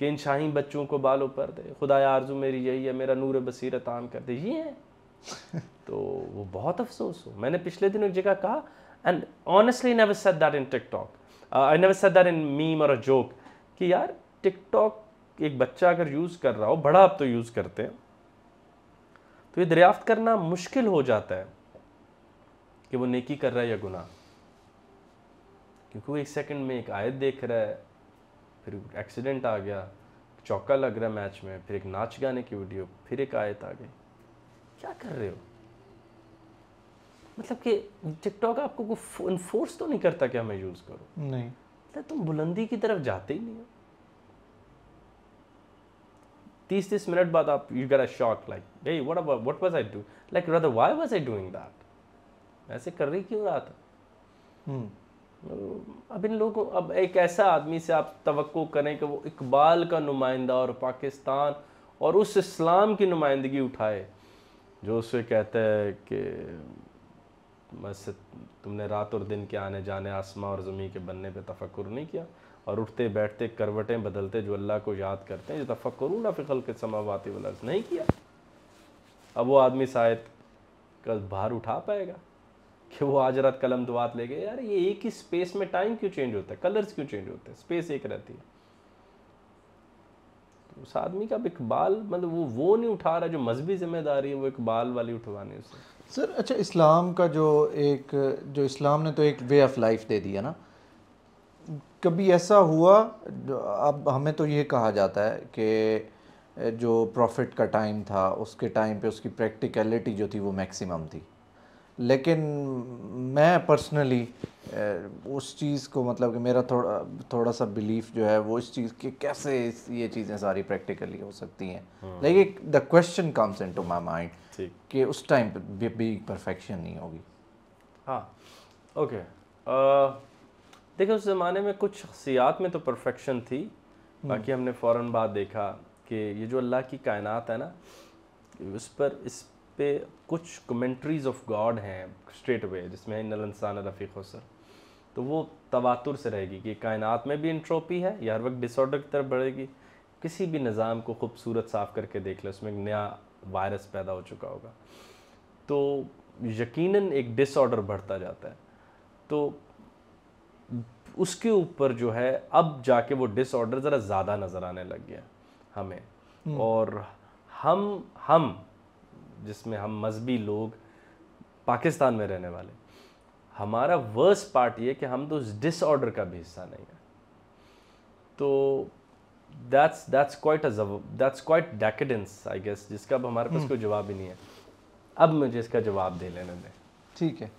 कि इन शाही बच्चों को बालों पर दे खुदा आरजू मेरी यही है मेरा नूर बसीरत आम कर दे ये हैं तो वो बहुत अफसोस हो मैंने पिछले दिनों एक जगह कहा and honestly never set that in TikTok I never set that in meme और अ जोक कि यार टिकटॉक एक बच्चा अगर यूज़ कर रहा हो बड़ा आप तो यूज़ करते हैं तो ये दरियाफ्त करना मुश्किल हो जाता है कि वो नेकी कर रहा है या गुना क्योंकि वो एक सेकंड में एक आयत देख रहा है फिर एक्सीडेंट आ गया चौका लग रहा है मैच में फिर एक नाच गाने की वीडियो फिर एक आयत आ गई क्या कर रहे हो मतलब कि टिकटॉक आपको इन्फोर्स तो नहीं करता क्या मैं यूज़ करूँ नहीं मतलब तुम बुलंदी की तरफ जाते ही नहीं हो तीस तीस मिनट बाद आप you get a shock like भाई what about what was I do like rather why was I doing that ऐसे कर रही क्यों रहा था हम्म। तो अब इन लोगों अब एक ऐसा आदमी से आप तो करें कि वो इकबाल का नुमाइंदा और पाकिस्तान और उस इस्लाम की नुमाइंदगी उठाए जो उससे कहता है कि बस तुमने रात और दिन के आने जाने आसमां और ज़मीन के बनने पे तफक्र नहीं किया और उठते बैठते करवटें बदलते जो अल्लाह को याद करते हैं जो तफक्र ना फ़िकल के समावाती वलर्ज नहीं किया अब वो आदमी शायद कल बाहर उठा पाएगा कि वो आज रात कलम दुआत ले गए यार ये एक ही स्पेस में टाइम क्यों चेंज होता है कलर्स क्यों चेंज होते हैं स्पेस एक रहती है उस आदमी का अब इकबाल मतलब वो वो नहीं उठा रहा जो मजहबी जिम्मेदारी है वो इकबाल वाली उठवाने उसे सर अच्छा इस्लाम का जो एक जो इस्लाम ने तो एक वे ऑफ लाइफ दे दिया ना कभी ऐसा हुआ अब हमें तो ये कहा जाता है कि जो प्रॉफिट का टाइम था उसके टाइम पे उसकी प्रैक्टिकलिटी जो थी वो मैक्सिमम थी लेकिन मैं पर्सनली उस चीज़ को मतलब कि मेरा थोड़ा थोड़ा सा बिलीफ जो है वो इस चीज़ के कैसे ये चीज़ें सारी प्रैक्टिकली हो सकती हैं like the question comes into my mind कि उस टाइम भी, भी परफेक्शन नहीं होगी हाँ ओके देखिए उस ज़माने में कुछ शख्सियात में तो परफेक्शन थी हम्म। बाकी हमने फ़ौर बाद देखा कि ये जो अल्लाह की कायनात है ना उस पर इस पे कुछ कमेंट्रीज ऑफ गॉड हैं स्ट्रेट वे जिसमें है नलनसान रफ़ीक सर तो वो तवातुर से रहेगी कि कायनात में भी इंट्रोपी है या हर वक्त डिसऑर्डर की तरफ बढ़ेगी किसी भी निज़ाम को खूबसूरत साफ़ करके देख ले उसमें एक नया वायरस पैदा हो चुका होगा तो यकीनन एक डिसऑर्डर बढ़ता जाता है तो उसके ऊपर जो है अब जाके वो डिसऑर्डर ज़रा ज़्यादा नज़र आने लग गया हमें हम्म। और हम हम जिसमें हम मजहबी लोग पाकिस्तान में रहने वाले हमारा वर्स पार्ट ये कि हम तो उस डिसऑर्डर का भी हिस्सा नहीं है तो that's that's quite a that's quite decadence I guess जिसका अब हमारे पास हम्म। कोई जवाब ही नहीं है अब मुझे इसका जवाब दे लेने दें ठीक है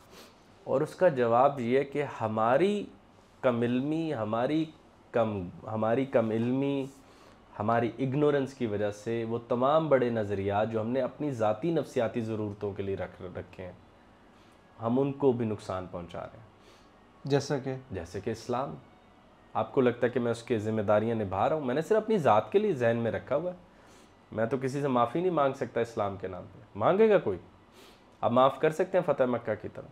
और उसका जवाब ये है कि हमारी कम इलमी हमारी कम हमारी कम इलमी हमारी इग्नोरेंस की वजह से वो तमाम बड़े नज़रियात जो हमने अपनी ज़ाती नफसियाती ज़रूरतों के लिए रख रखे हैं हम उनको भी नुकसान पहुंचा रहे हैं जैसा कि जैसे कि इस्लाम आपको लगता है कि मैं उसकी ज़िम्मेदारियाँ निभा रहा हूँ मैंने सिर्फ अपनी ज़ात के लिए जहन में रखा हुआ है मैं तो किसी से माफ़ी नहीं मांग सकता इस्लाम के नाम पर मांगेगा कोई आप माफ़ कर सकते हैं फ़तेह मक्का की तरह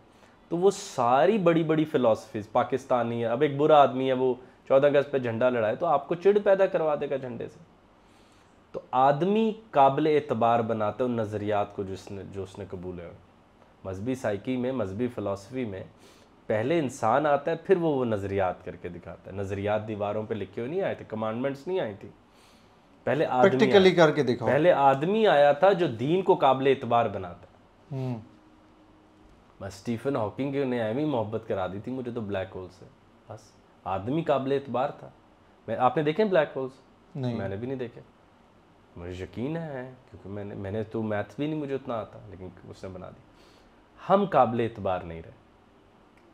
तो वो सारी बड़ी बड़ी फ़िलासफ़ीज़ पाकिस्तानी है अब एक बुरा आदमी है वो चौदह अगस्त पे झंडा लड़ाए तो आपको चिड़ पैदा करवा देगा झंडे से तो आदमी काबिल एतबार बनाते उन नज़रियात को जिसने जो उसने कबूल है मजहबी साइकी में मजहबी फ़िलासफ़ी में पहले इंसान आता है फिर वो वो नज़रियात करके दिखाता है नज़रियात दीवारों पे लिखे हुए नहीं आए थे कमांडमेंट्स नहीं आई थी पहले आदमी करके दिखा पहले आदमी आया था जो दीन को काबिल एतबार बनाता बस हम्म। स्टीफन हॉकिंग ने एम मोहब्बत करा दी थी मुझे तो ब्लैक होल से बस आदमी काबिल एतबार था मैं आपने देखे ब्लैक होल्स नहीं मैंने भी नहीं देखे मुझे यकीन है क्योंकि मैंने मैंने तो मैथ भी नहीं मुझे उतना आता लेकिन उसने बना दी हम काबिल एतबार नहीं रहे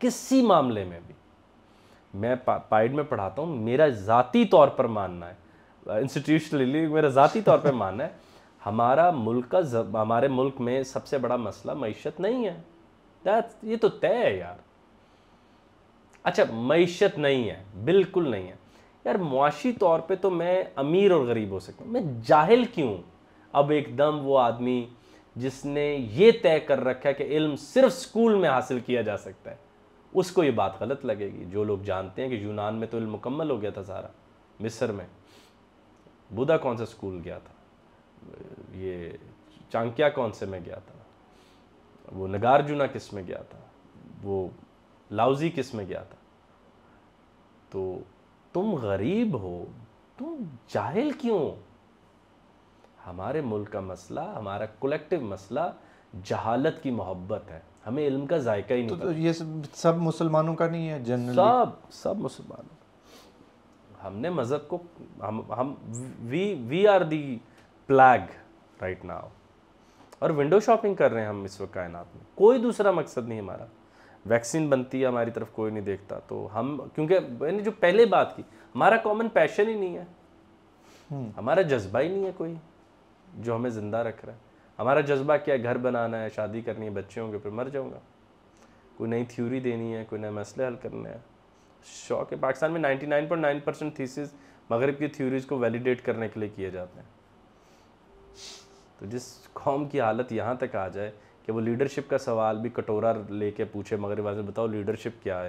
किसी मामले में भी मैं पा, पाइड में पढ़ाता हूँ मेरा ज़ाती तौर पर मानना है इंस्टीट्यूशनली मेरा ज़ाती तौर पर मानना है हमारा मुल्क का हमारे मुल्क में सबसे बड़ा मसला मीशत नहीं है दैट ये तो तय है यार अच्छा मीशत नहीं है बिल्कुल नहीं है यार मुआशी तौर पे तो मैं अमीर और गरीब हो सकता हूँ मैं जाहिल क्यों अब एकदम वो आदमी जिसने ये तय कर रखा है कि इल्म सिर्फ स्कूल में हासिल किया जा सकता है उसको ये बात गलत लगेगी जो लोग जानते हैं कि यूनान में तो इल्म मुकम्मल हो गया था सारा मिस्र में बुधा कौन सा स्कूल गया था ये चांकिया कौन से में गया था वो नगार्जुना किस में गया था वो लाउजी किस में गया था तो तुम गरीब हो तुम जाहिल क्यों हमारे मुल्क का मसला हमारा कलेक्टिव मसला जहालत की मोहब्बत है हमें इल्म का जायका ही नहीं तो, तो ये सब, सब मुसलमानों का नहीं है जनरल सब सब मुसलमानों हमने मज़हब को हम हम we we are the plague right now और विंडो शॉपिंग कर रहे हैं हम इस वक्त कायनात में कोई दूसरा मकसद नहीं हमारा वैक्सीन बनती है हमारी तरफ कोई नहीं देखता तो हम क्योंकि मैंने जो पहले बात की हमारा कॉमन पैशन ही नहीं है हम्म। हमारा जज्बा ही नहीं है कोई जो हमें ज़िंदा रख रहा है हमारा जज्बा क्या है घर बनाना है शादी करनी है बच्चे होंगे फिर मर जाऊंगा कोई नई थ्योरी देनी है कोई नए मसले हल करने हैं शौक है पाकिस्तान में 99.9 परसेंट थीसिस मगरब की थ्योरीज को वैलिडेट करने के लिए किए जाते हैं तो जिस कौम की हालत यहाँ तक आ जाए कि वो लीडरशिप का सवाल भी कटोरा लेके पूछे मगर वाले से बताओ लीडरशिप क्या है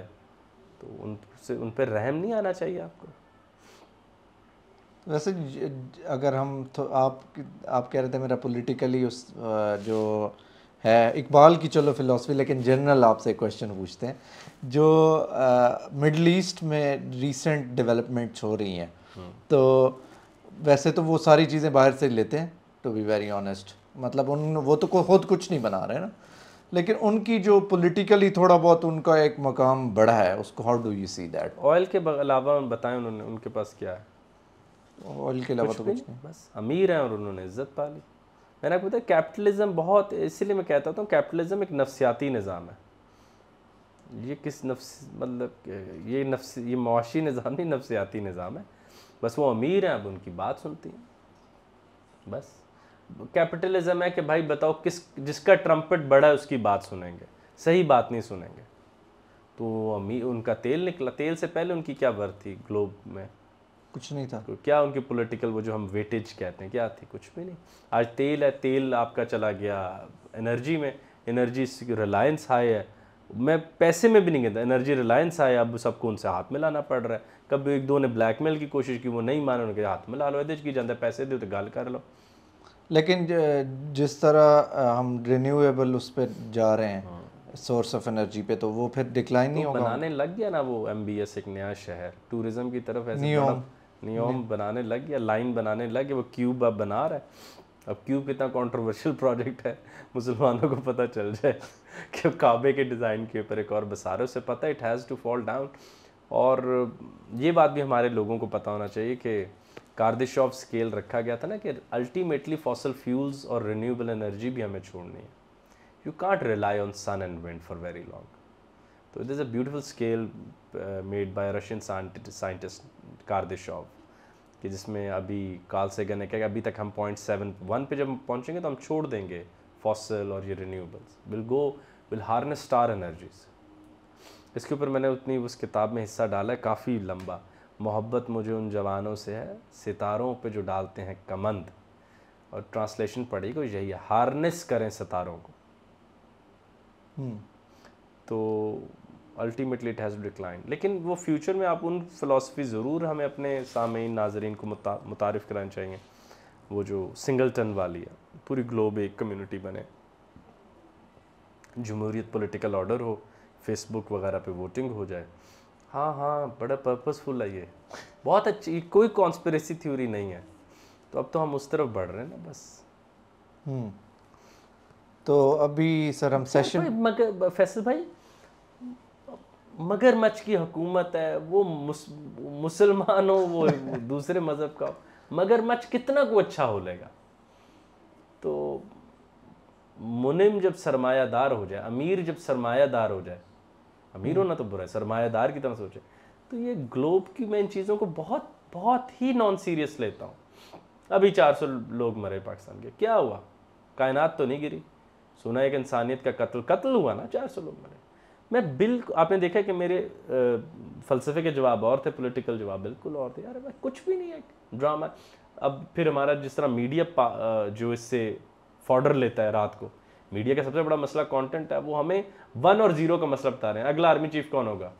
तो उनसे उन पर रहम नहीं आना चाहिए आपको वैसे अगर हम तो आप आप कह रहे थे मेरा पॉलिटिकली उस जो है इकबाल की चलो फिलॉसफी लेकिन जनरल आपसे क्वेश्चन पूछते हैं जो मिडल ईस्ट में रीसेंट डेवलपमेंट्स हो रही हैं हम्म। तो वैसे तो वो सारी चीज़ें बाहर से लेते हैं टू बी वेरी ऑनेस्ट मतलब उन वो तो खुद कुछ नहीं बना रहे ना लेकिन उनकी जो पॉलिटिकली थोड़ा बहुत उनका एक मकाम बड़ा है उसको how do you see that oil के अलावा बताएं उन्होंने उनके पास क्या है ऑयल के अलावा तो कुछ नहीं बस अमीर हैं और उन्होंने इज्जत पा ली मैंने आपको बताया कैपिटलिज्म बहुत इसीलिए मैं कहता हूँ कैपिटलिज्म एक नफसियाती निज़ाम है ये किस नफ्स मतलब ये नफ्स ये मुआशी निज़ाम नहीं नफसियाती निज़ाम है बस वो अमीर हैं अब उनकी बात सुनती हैं बस कैपिटलिज्म है कि भाई बताओ किस जिसका ट्रम्पेट बड़ा है उसकी बात सुनेंगे सही बात नहीं सुनेंगे तो अमीर उनका तेल निकला तेल से पहले उनकी क्या वर्थ थी ग्लोब में कुछ नहीं था तो क्या उनकी पॉलिटिकल वो जो हम वेटेज कहते हैं क्या थी कुछ भी नहीं आज तेल है तेल आपका चला गया एनर्जी में एनर्जी रिलायंस हाई है मैं पैसे में भी नहीं कहता एनर्जी रिलायंस आए अब सबको उनसे हाथ में लाना पड़ रहा है कभी एक दो ने ब्लैकमेल की कोशिश की वो नहीं माने उनके हाथ में ला लो एदेज की जानते पैसे दे तो गल कर लो लेकिन जिस तरह हम रिन्यूएबल उस पर जा रहे हैं सोर्स ऑफ एनर्जी पे तो वो फिर डिक्लाइन नहीं तो होगा बनाने लग गया ना वो एम एक नया शहर टूरिज्म की तरफ ऐसे नियोम नियोम बनाने लग गया लाइन बनाने लग गया वो क्यूब अब बना रहा है अब क्यूब कितना कंट्रोवर्शियल प्रोजेक्ट है मुसलमानों को पता चल जाए कि काबे के डिज़ाइन के ऊपर एक और बसारो से पता it has to fall down और ये बात भी हमारे लोगों को पता होना चाहिए कि कार्दिश ऑफ स्केल रखा गया था ना कि अल्टीमेटली फॉसल फ्यूल्स और रिन्यूएबल एनर्जी भी हमें छोड़नी है you can't rely on sun and wind for very long तो it is a beautiful scale made by Russian scientist Kardashev कि जिसमें अभी काल सेगन है कि अभी तक हम पॉइंट सेवन वन पर जब पहुँचेंगे तो हम छोड़ देंगे फॉसल और ये renewables will go will harness star energies इसके ऊपर मैंने उतनी उस किताब में हिस्सा डाला है काफ़ी लंबा मोहब्बत मुझे उन जवानों से है सितारों पे जो डालते हैं कमंद और ट्रांसलेशन को यही है हार्नेस करें सितारों को हम्म। तो अल्टीमेटली इट हैज़ डिक्लाइन लेकिन वो फ्यूचर में आप उन फ़िलासफ़ी ज़रूर हमें अपने सामीन नाजरीन को मुता, मुतारफ़ कराना चाहिए वो जो सिंगलटन वाली है पूरी ग्लोब एक कम्युनिटी बने जमहूरीत पॉलिटिकल ऑर्डर हो फेसबुक वगैरह पे वोटिंग हो जाए हाँ हाँ बड़ा पर्पसफुल है ये बहुत अच्छी कोई कॉन्स्परेसी थ्योरी नहीं है तो अब तो हम उस तरफ बढ़ रहे हैं ना बस हम्म। तो अभी सर हम सेशन मगर फैसल भाई मगरमच्छ की हुकूमत है वो मुस, मुसलमान हो वो दूसरे मज़हब का मगरमच्छ कितना को अच्छा हो लेगा तो मुनिम जब सरमायादार हो जाए अमीर जब सरमायादार हो जाए अमीर होना तो बुरा है सरमायादार की तरह सोचे तो ये ग्लोब की मैं इन चीज़ों को बहुत बहुत ही नॉन सीरियस लेता हूँ अभी 400 लोग मरे पाकिस्तान के क्या हुआ कायनात तो नहीं गिरी सुना एक इंसानियत का कत्ल कत्ल हुआ ना 400 लोग मरे मैं बिल्कुल आपने देखा कि मेरे फ़लसफे के जवाब और थे पॉलिटिकल जवाब बिल्कुल और थे यार कुछ भी नहीं है ड्रामा अब फिर हमारा जिस तरह मीडिया जो इससे फॉर्डर लेता है रात को मीडिया का सबसे बड़ा मसला कंटेंट है वो हमें वन और जीरो का मसला बता रहे हैं अगला आर्मी चीफ कौन होगा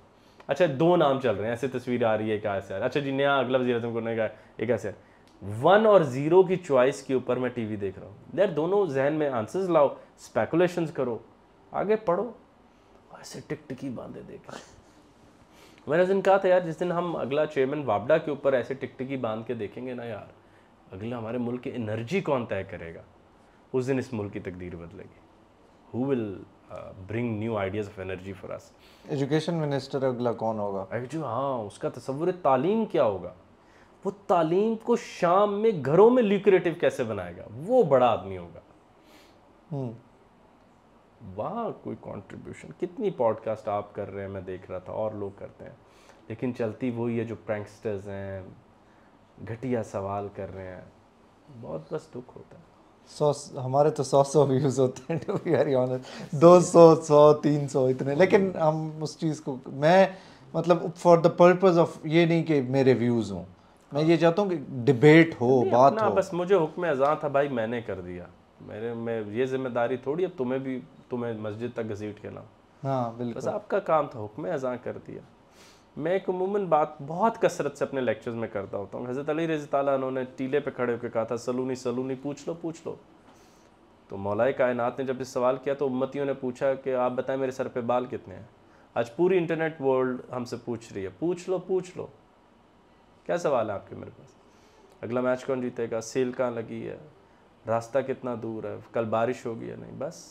अच्छा दो नाम चल रहे हैं ऐसे तस्वीर आ रही है क्या ऐसे अच्छा जी नया अगला वजी अजम करने का एक ऐसे वन और ज़ीरो की चॉइस के ऊपर मैं टीवी देख रहा हूँ यार दोनों जहन में आंसर्स लाओ स्पेकुलेशन करो आगे पढ़ो ऐसे टिकी बांधे देख मैंने उस दिन कहा था यार जिस दिन हम अगला चेयरमैन वापडा के ऊपर ऐसे टिकी बांध के देखेंगे ना यार अगला हमारे मुल्क की एनर्जी कौन तय करेगा उस दिन इस मुल्क की तकदीर बदलेगी who will bring new ideas of energy for us education minister अगला कौन होगा जो हाँ उसका तस्वुर तालीम क्या होगा वो तालीम को शाम में घरों में ल्यूक्रेटिव कैसे बनाएगा वो बड़ा आदमी होगा हम्म। वाह कोई कंट्रीब्यूशन कितनी पॉडकास्ट आप कर रहे हैं मैं देख रहा था और लोग करते हैं लेकिन चलती वो ये जो प्रैंकस्टर्स हैं घटिया सवाल कर रहे हैं बहुत बस दुख होता है सौ हमारे तो सौ सौ व्यूज़ होते हैं टू बी वेरी ऑनेस्ट दो सौ सौ तीन सौ इतने लेकिन हम उस चीज़ को मैं मतलब फॉर द पर्पज़ ऑफ ये नहीं कि मेरे व्यूज़ हों मैं ये चाहता हूँ कि डिबेट हो बात हो बस मुझे हुक्म अजा था भाई मैंने कर दिया मेरे में ये जिम्मेदारी थोड़ी अब तुम्हें भी तुम्हें मस्जिद तक घसीट के लाऊँ हाँ बिल्कुल बस आपका काम था हुक्म अजा कर दिया मैं एक उमूमन बात बहुत कसरत से अपने लेक्चर्स में करता होता हूँ हज़रत अली रजी तला उन्होंने टीले पे खड़े होकर कहा था सलूनी सलूनी पूछ लो पूछ लो तो मौलाए कायनात ने जब इस सवाल किया तो उम्मतियों ने पूछा कि आप बताएं मेरे सर पे बाल कितने हैं आज पूरी इंटरनेट वर्ल्ड हमसे पूछ रही है पूछ लो पूछ लो क्या सवाल है आपके मेरे पास अगला मैच कौन जीतेगा सेल कहाँ लगी है रास्ता कितना दूर है कल बारिश होगी या नहीं बस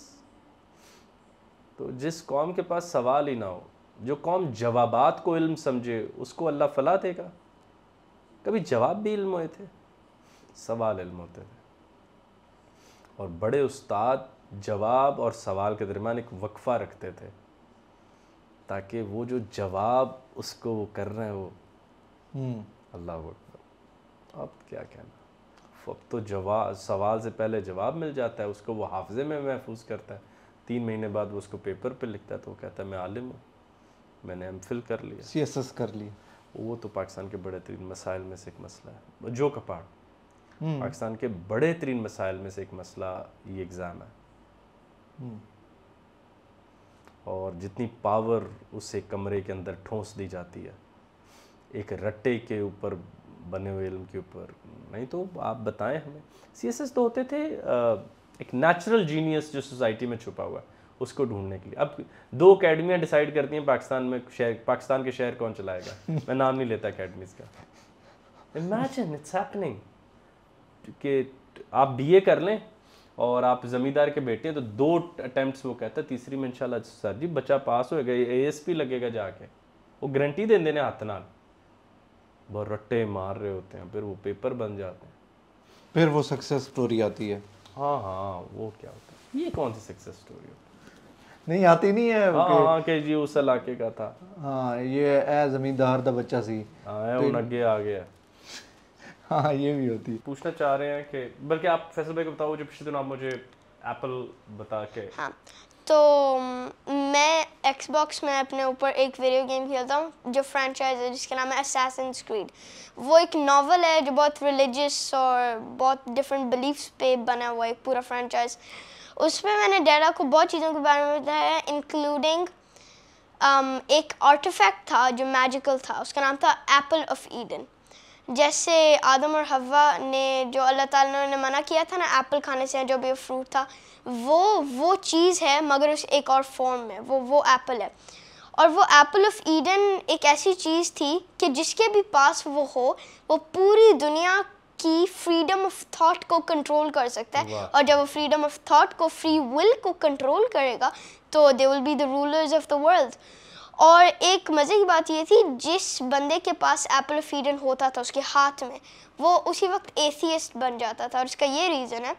तो जिस कौम के पास सवाल ही ना हो जो कौम जवाबात को इल्म समझे उसको अल्लाह फला देगा कभी जवाब भी इल्म हुए थे सवाल इल्म होते थे और बड़े उस्ताद जवाब और सवाल के दरमियान एक वक्फ़ा रखते थे ताकि वो जो जवाब उसको वो कर रहे हो हम्म। अल्लाह अब क्या कहना अब तो जवाब सवाल से पहले जवाब मिल जाता है उसको वो हाफजे में महफूज करता है तीन महीने बाद वो उसको पेपर पे लिखता है तो वो कहता है मैं आलिम हूँ मैंने एम फिल कर लिया सी एस एस कर लिया वो तो पाकिस्तान के बड़े तरीन मसाइल में से एक मसला है जो का हम्म। पाकिस्तान के बड़े तरीन मसाइल में से एक मसला ये एग्ज़ाम है हम्म। और जितनी पावर उसे कमरे के अंदर ठोंस दी जाती है एक रट्टे के ऊपर बने हुए इल्म के ऊपर नहीं तो आप बताएं हमें सी एस एस तो होते थे एक नेचुरल जीनियस जो सोसाइटी में छुपा हुआ है उसको ढूंढने के लिए अब दो अकेडमियाँ डिसाइड करती हैं पाकिस्तान में शहर पाकिस्तान के शहर कौन चलाएगा मैं नाम नहीं लेता अकेडमीज का इमेजिन इट्स हैपनिंग कि आप बीए कर लें और आप ज़मींदार के बेटे हैं तो दो अटैम्प्ट वो कहता है तीसरी में इनशाला सर जी बच्चा पास होएगा ए एस पी लगेगा जाके वो गारंटी दे देने हाथ नाल बहुत रट्टे मार रहे होते हैं फिर वो पेपर बन जाते हैं फिर वो सक्सेस स्टोरी आती है हाँ हाँ वो क्या होता है ये कौन सी सक्सेस स्टोरी होती है नहीं आती नहीं है आ, के आ, के जी उस इलाके का था हाँ ये ए जमींदार का बच्चा सी हाँ अगे तो- आ गया हाँ ये भी होती है पूछना चाह रहे हैं कि बल्कि आप फैसल भाई को बताओ जो पिछले दिन आप मुझे एप्पल बता के हाँ तो मैं एक्सबॉक्स में अपने ऊपर एक वीडियो गेम खेलता हूँ जो फ्रेंचाइज है जिसका नाम है असैसन स्क्रीड वो एक नावल है जो बहुत रिलीजियस और बहुत डिफरेंट बिलीफ्स पे बना हुआ है पूरा फ्रेंचाइज उसमें मैंने डेरा को बहुत चीज़ों के बारे में बताया इंक्लूडिंग um, एक आर्टिफैक्ट था जो मैजिकल था उसका नाम था एप्पल ऑफ ईडन जैसे आदम और हवा ने जो अल्लाह ताला ने मना किया था ना एप्पल खाने से जो भी फ्रूट था वो वो चीज़ है मगर उस एक और फॉर्म में वो वो एप्पल है और वो एप्पल ऑफ ईडन एक ऐसी चीज़ थी कि जिसके भी पास वो हो वो पूरी दुनिया कि फ्रीडम ऑफ थॉट को कंट्रोल कर सकता है और जब वो फ्रीडम ऑफ थॉट को फ्री विल को कंट्रोल करेगा तो they will be the rulers of the world और एक मज़े की बात ये थी जिस बंदे के पास एप्पल फीडन होता था उसके हाथ में वो उसी वक्त एसीएस बन जाता था और इसका ये रीज़न है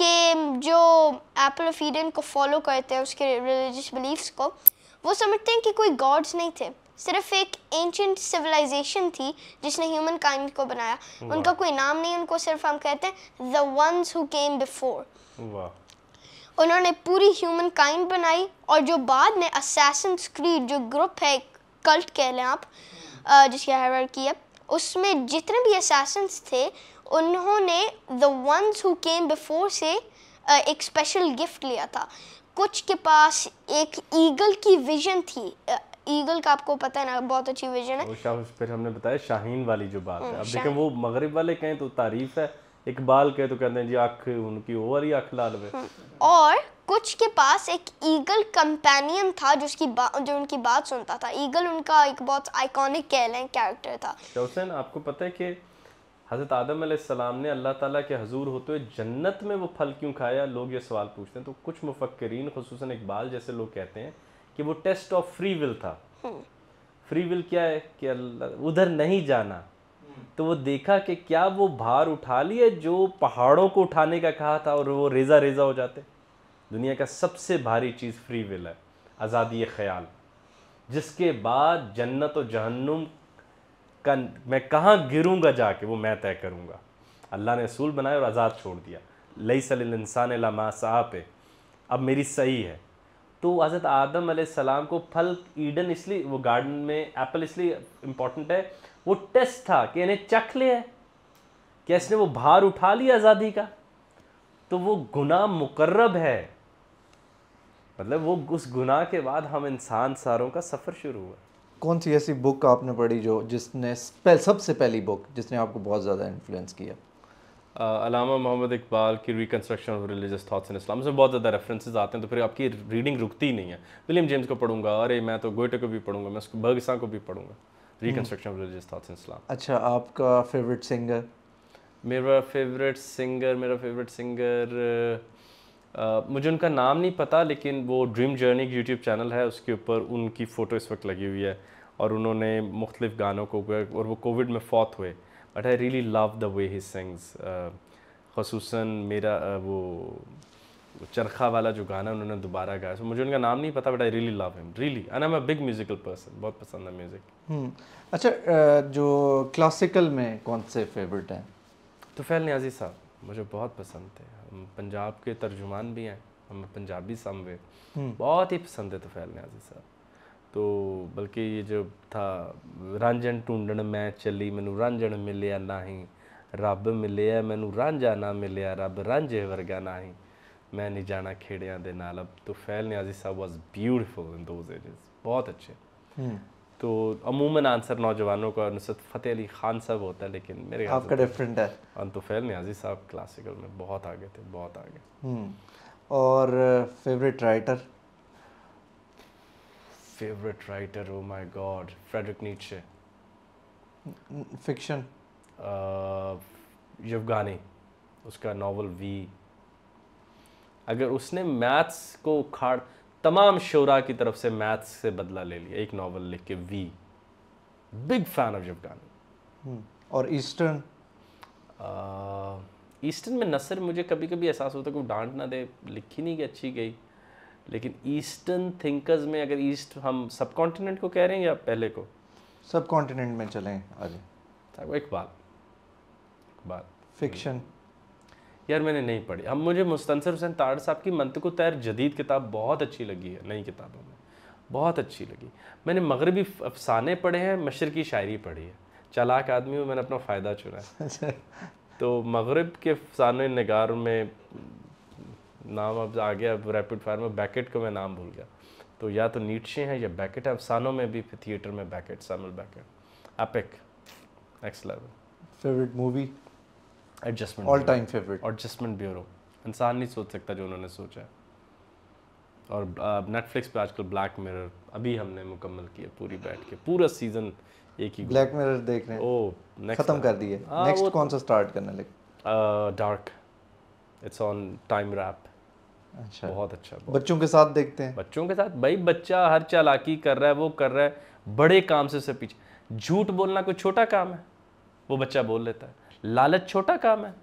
कि जो एप्पल फीडन को फॉलो करते हैं उसके रिलीजियस बिलीफ्स को वो समझते हैं कि कोई गॉड्स नहीं थे सिर्फ एक एंशंट सिविलाइजेशन थी जिसने ह्यूमन काइंड को बनाया उनका कोई नाम नहीं उनको सिर्फ हम कहते हैं the ones who came before उन्होंने पूरी ह्यूमन काइंड बनाई और जो बाद में असैसन स्क्रीड जो ग्रुप है कल्ट कह लें आप जिसकी की है उसमें जितने भी असैसन थे उन्होंने the ones who came before से एक स्पेशल गिफ्ट लिया था कुछ के पास एक ईगल की विजन थी ईगल का आपको पता है ना बहुत अच्छी विजन है फिर हमने बताया शाहीन वाली जो बात हम्म, है अब देखें वो मगरब वाले कहें तो तारीफ है इकबाल के तो कहते हैं जी आँख उनकी ओवर ही आँख लाल में हम्म, और कुछ के पास एक ईगल कंपेनियन था जिसकी जो उनकी बात सुनता था ईगल उनका एक बहुत आइकॉनिक कह लें कैरेक्टर था हुसैन आपको पता है कि हज़रत आदम सलाम ने अल्लाह ताला के हजूर होते हुए जन्नत में वो फल क्यों खाया लोग ये सवाल पूछते हैं तो कुछ मुफक्रीन खसूस इकबाल जैसे लोग कहते हैं कि वो टेस्ट ऑफ फ्री विल था फ्री हम्म। विल क्या है कि उधर नहीं जाना हम्म। तो वो देखा कि क्या वो भार उठा लिए जो पहाड़ों को उठाने का कहा था और वो रेजा रेजा हो जाते दुनिया का सबसे भारी चीज़ फ्री विल है आज़ादी ख्याल जिसके बाद जन्नत और जहन्नुम का मैं कहाँ गिरूँगा जाके वो मैं तय करूँगा अल्लाह ने असूल बनाया और आज़ाद छोड़ दिया लई सल इंसान साहब पे अब मेरी सही है तो हज़रत आदम सलाम को फल ईडन इसलिए वो गार्डन में एप्पल इसलिए इम्पॉर्टेंट है वो टेस्ट था कि इन्हें चख लिया कि इसने वो भार उठा लिया आज़ादी का तो वो गुनाह मुकर्रब है मतलब वो उस गुनाह के बाद हम इंसान सारों का सफ़र शुरू हुआ कौन सी ऐसी बुक आपने पढ़ी जो जिसने सबसे पहली बुक जिसने आपको बहुत ज़्यादा इन्फ्लुएंस किया अलामा मोहम्मद इकबाल की reconstruction of religious thoughts in Islam इसमें बहुत ज़्यादा रेफरेंसेज आते हैं तो फिर आपकी रीडिंग रुकती नहीं है विलियम जेम्स को पढ़ूंगा अरे मैं तो गोयटे को भी पढ़ूंगा मैं उसको बर्गसा को भी पढ़ूंगा reconstruction of religious thoughts in Islam अच्छा आपका फेवरेट सिंगर मेरा फेवरेट सिंगर मेरा फेवरेट सिंगर Uh, मुझे उनका नाम नहीं पता लेकिन वो ड्रीम जर्नी यूट्यूब चैनल है उसके ऊपर उनकी फ़ोटो इस वक्त लगी हुई है और उन्होंने मुख्तलिफ गानों को और वो कोविड में फौत हुए but I really love the way he sings खसूस मेरा वो चरखा वाला जो गाना उन्होंने दोबारा गाया सो मुझे उनका नाम नहीं पता but I really love him really and I am a big musical person बहुत पसंद है म्यूज़िक अच्छा जो क्लासिकल में कौन से फेवरेट हैं तो फैल न्याजी साहब मुझे बहुत पसंद थे हम पंजाब के तर्जुमान भी हैं हम पंजाबी सामवे बहुत ही पसंद है तो फैल न्याजी साहब तो बल्कि ये जो था मैं चली मैं ਚੱਲੀ मिले ना ही रब मिले मैं रांझा ना मिले रब रांझे वर्गा ना ही मैं नहीं जाना खेड़िया के नाल अब तो फैल न्याजी साहब was beautiful in those ages बहुत अच्छे hmm. तो अमूमन आंसर नौजवानों का नुसरत फ़तेह अली खान साहब होता है लेकिन मेरे आपका डिफरेंट तो है और तो फैल न्याजी साहब क्लासिकल में बहुत आगे थे बहुत आगे hmm. और favourite uh, writer favorite writer, oh my god, Frederick Nietzsche. Fiction Yevgeny uh, उसका नावल वी अगर उसने मैथ्स को उखाड़ तमाम शोरा की तरफ से मैथ्स से बदला ले लिया एक नावल लिख के we big fan of Yevgeny और ईस्टर्न ईस्टर्न uh, में नसर मुझे कभी कभी एहसास होता है कि डांट ना दे लिखी नहीं कि अच्छी गई लेकिन ईस्टर्न थिंकर्स में अगर ईस्ट हम सब कॉन्टिनेंट को कह रहे हैं या पहले को सब कॉन्टिनेंट में चलें आगे एक बात फिक्शन यार मैंने नहीं पढ़ी अब मुझे मुस्तंसर हुसैन ताड़ साहब की मंतको तैर जदीद किताब बहुत अच्छी लगी है नई किताबों में बहुत अच्छी लगी मैंने मगरबी अफसाने पढ़े हैं मशर की शायरी पढ़ी है चालाक आदमी हूँ मैंने अपना फ़ायदा चुना है तो मगरब के अफसान नगार में नाम अब आ गया अब रैपिड फायर में बैकेट का मैं नाम भूल गया तो या तो नीटशे हैं या बैकेट है अफसानों में भी फिर थिएटर में बैकेट सैमल बैकेट अपेक next level favourite movie adjustment all time favourite adjustment bureau इंसान नहीं सोच सकता जो उन्होंने सोचा है और नेटफ्लिक्स पे आजकल ब्लैक मिरर अभी हमने मुकम्मल किया पूरी बैठ के पूरा सीजन एक ही ब्लैक मिरर देख रहे हैं ओ खत्म कर दिए नेक्स्ट हाँ, कौन सा स्टार्ट करने लगे dark it's on time warp अच्छा बहुत अच्छा बहुत बच्चों के साथ देखते हैं बच्चों के साथ भाई बच्चा हर चालाकी कर रहा है वो कर रहा है बड़े काम से उसे पीछे झूठ बोलना कोई छोटा काम है वो बच्चा बोल लेता है लालच छोटा काम है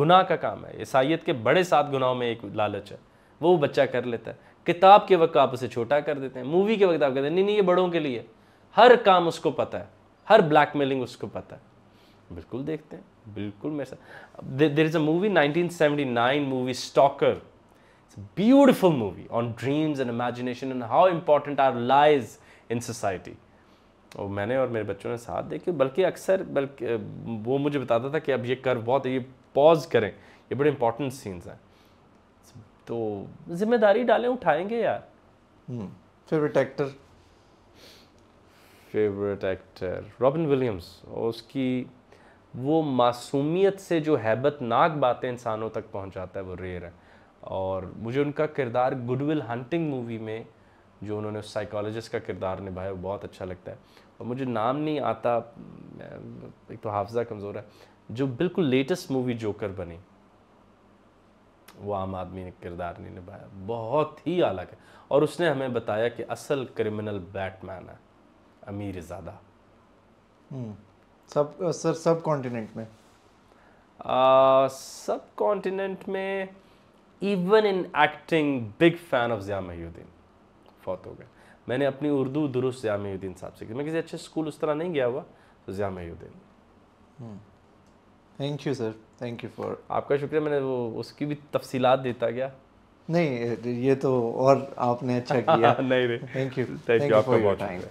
गुनाह का काम है ईसाइत के बड़े सात गुनाहों में एक लालच है वो बच्चा कर लेता है किताब के वक्त आप उसे छोटा कर देते हैं मूवी के वक्त आप कहते हैं नहीं नहीं ये बड़ों के लिए हर काम उसको पता है हर ब्लैकमेलिंग उसको पता है बिल्कुल देखते हैं बिल्कुल मेरे साथ there is a movie 1979 movie Stalker It's a beautiful movie on dreams and imagination and how important our lies in society. और मैंने और मेरे बच्चों ने साथ देखी बल्कि अक्सर बल्कि वो मुझे बताता था कि अब ये कर बहुत ये पॉज करें ये बड़े इंपॉर्टेंट सीन्स हैं तो जिम्मेदारी डालें उठाएंगे यार favourite actor favourite actor Robin Williams और उसकी वो मासूमियत से जो हैबतनाक बातें इंसानों तक पहुंचाता है वो रेयर है और मुझे उनका किरदार गुडविल हंटिंग मूवी में जो उन्होंने साइकोलॉजिस्ट का किरदार निभाया वो बहुत अच्छा लगता है और मुझे नाम नहीं आता एक तो हाफजा कमज़ोर है जो बिल्कुल लेटेस्ट मूवी जोकर बनी वो आम आदमी ने किरदार नहीं निभाया बहुत ही अलग है और उसने हमें बताया कि असल क्रिमिनल बैटमैन है अमीर ज़्यादा हम्म, सब सर सब कॉन्टिनेंट में आ, सब कॉन्टिनेंट में even in acting big fan of Zia Mohyeddin फौत हो गए मैंने अपनी उर्दू दुरुस्त ज़िया महीद्दीन साहब से की मैं किसी अच्छे स्कूल उस तरह नहीं गया हुआ तो Zia Mohyeddin thank you sir thank you for आपका शुक्रिया मैंने वो उसकी भी तफसीलात देता गया नहीं ये तो और आपने अच्छा किया नहीं थैंक यू थैंक यू आपका बहुत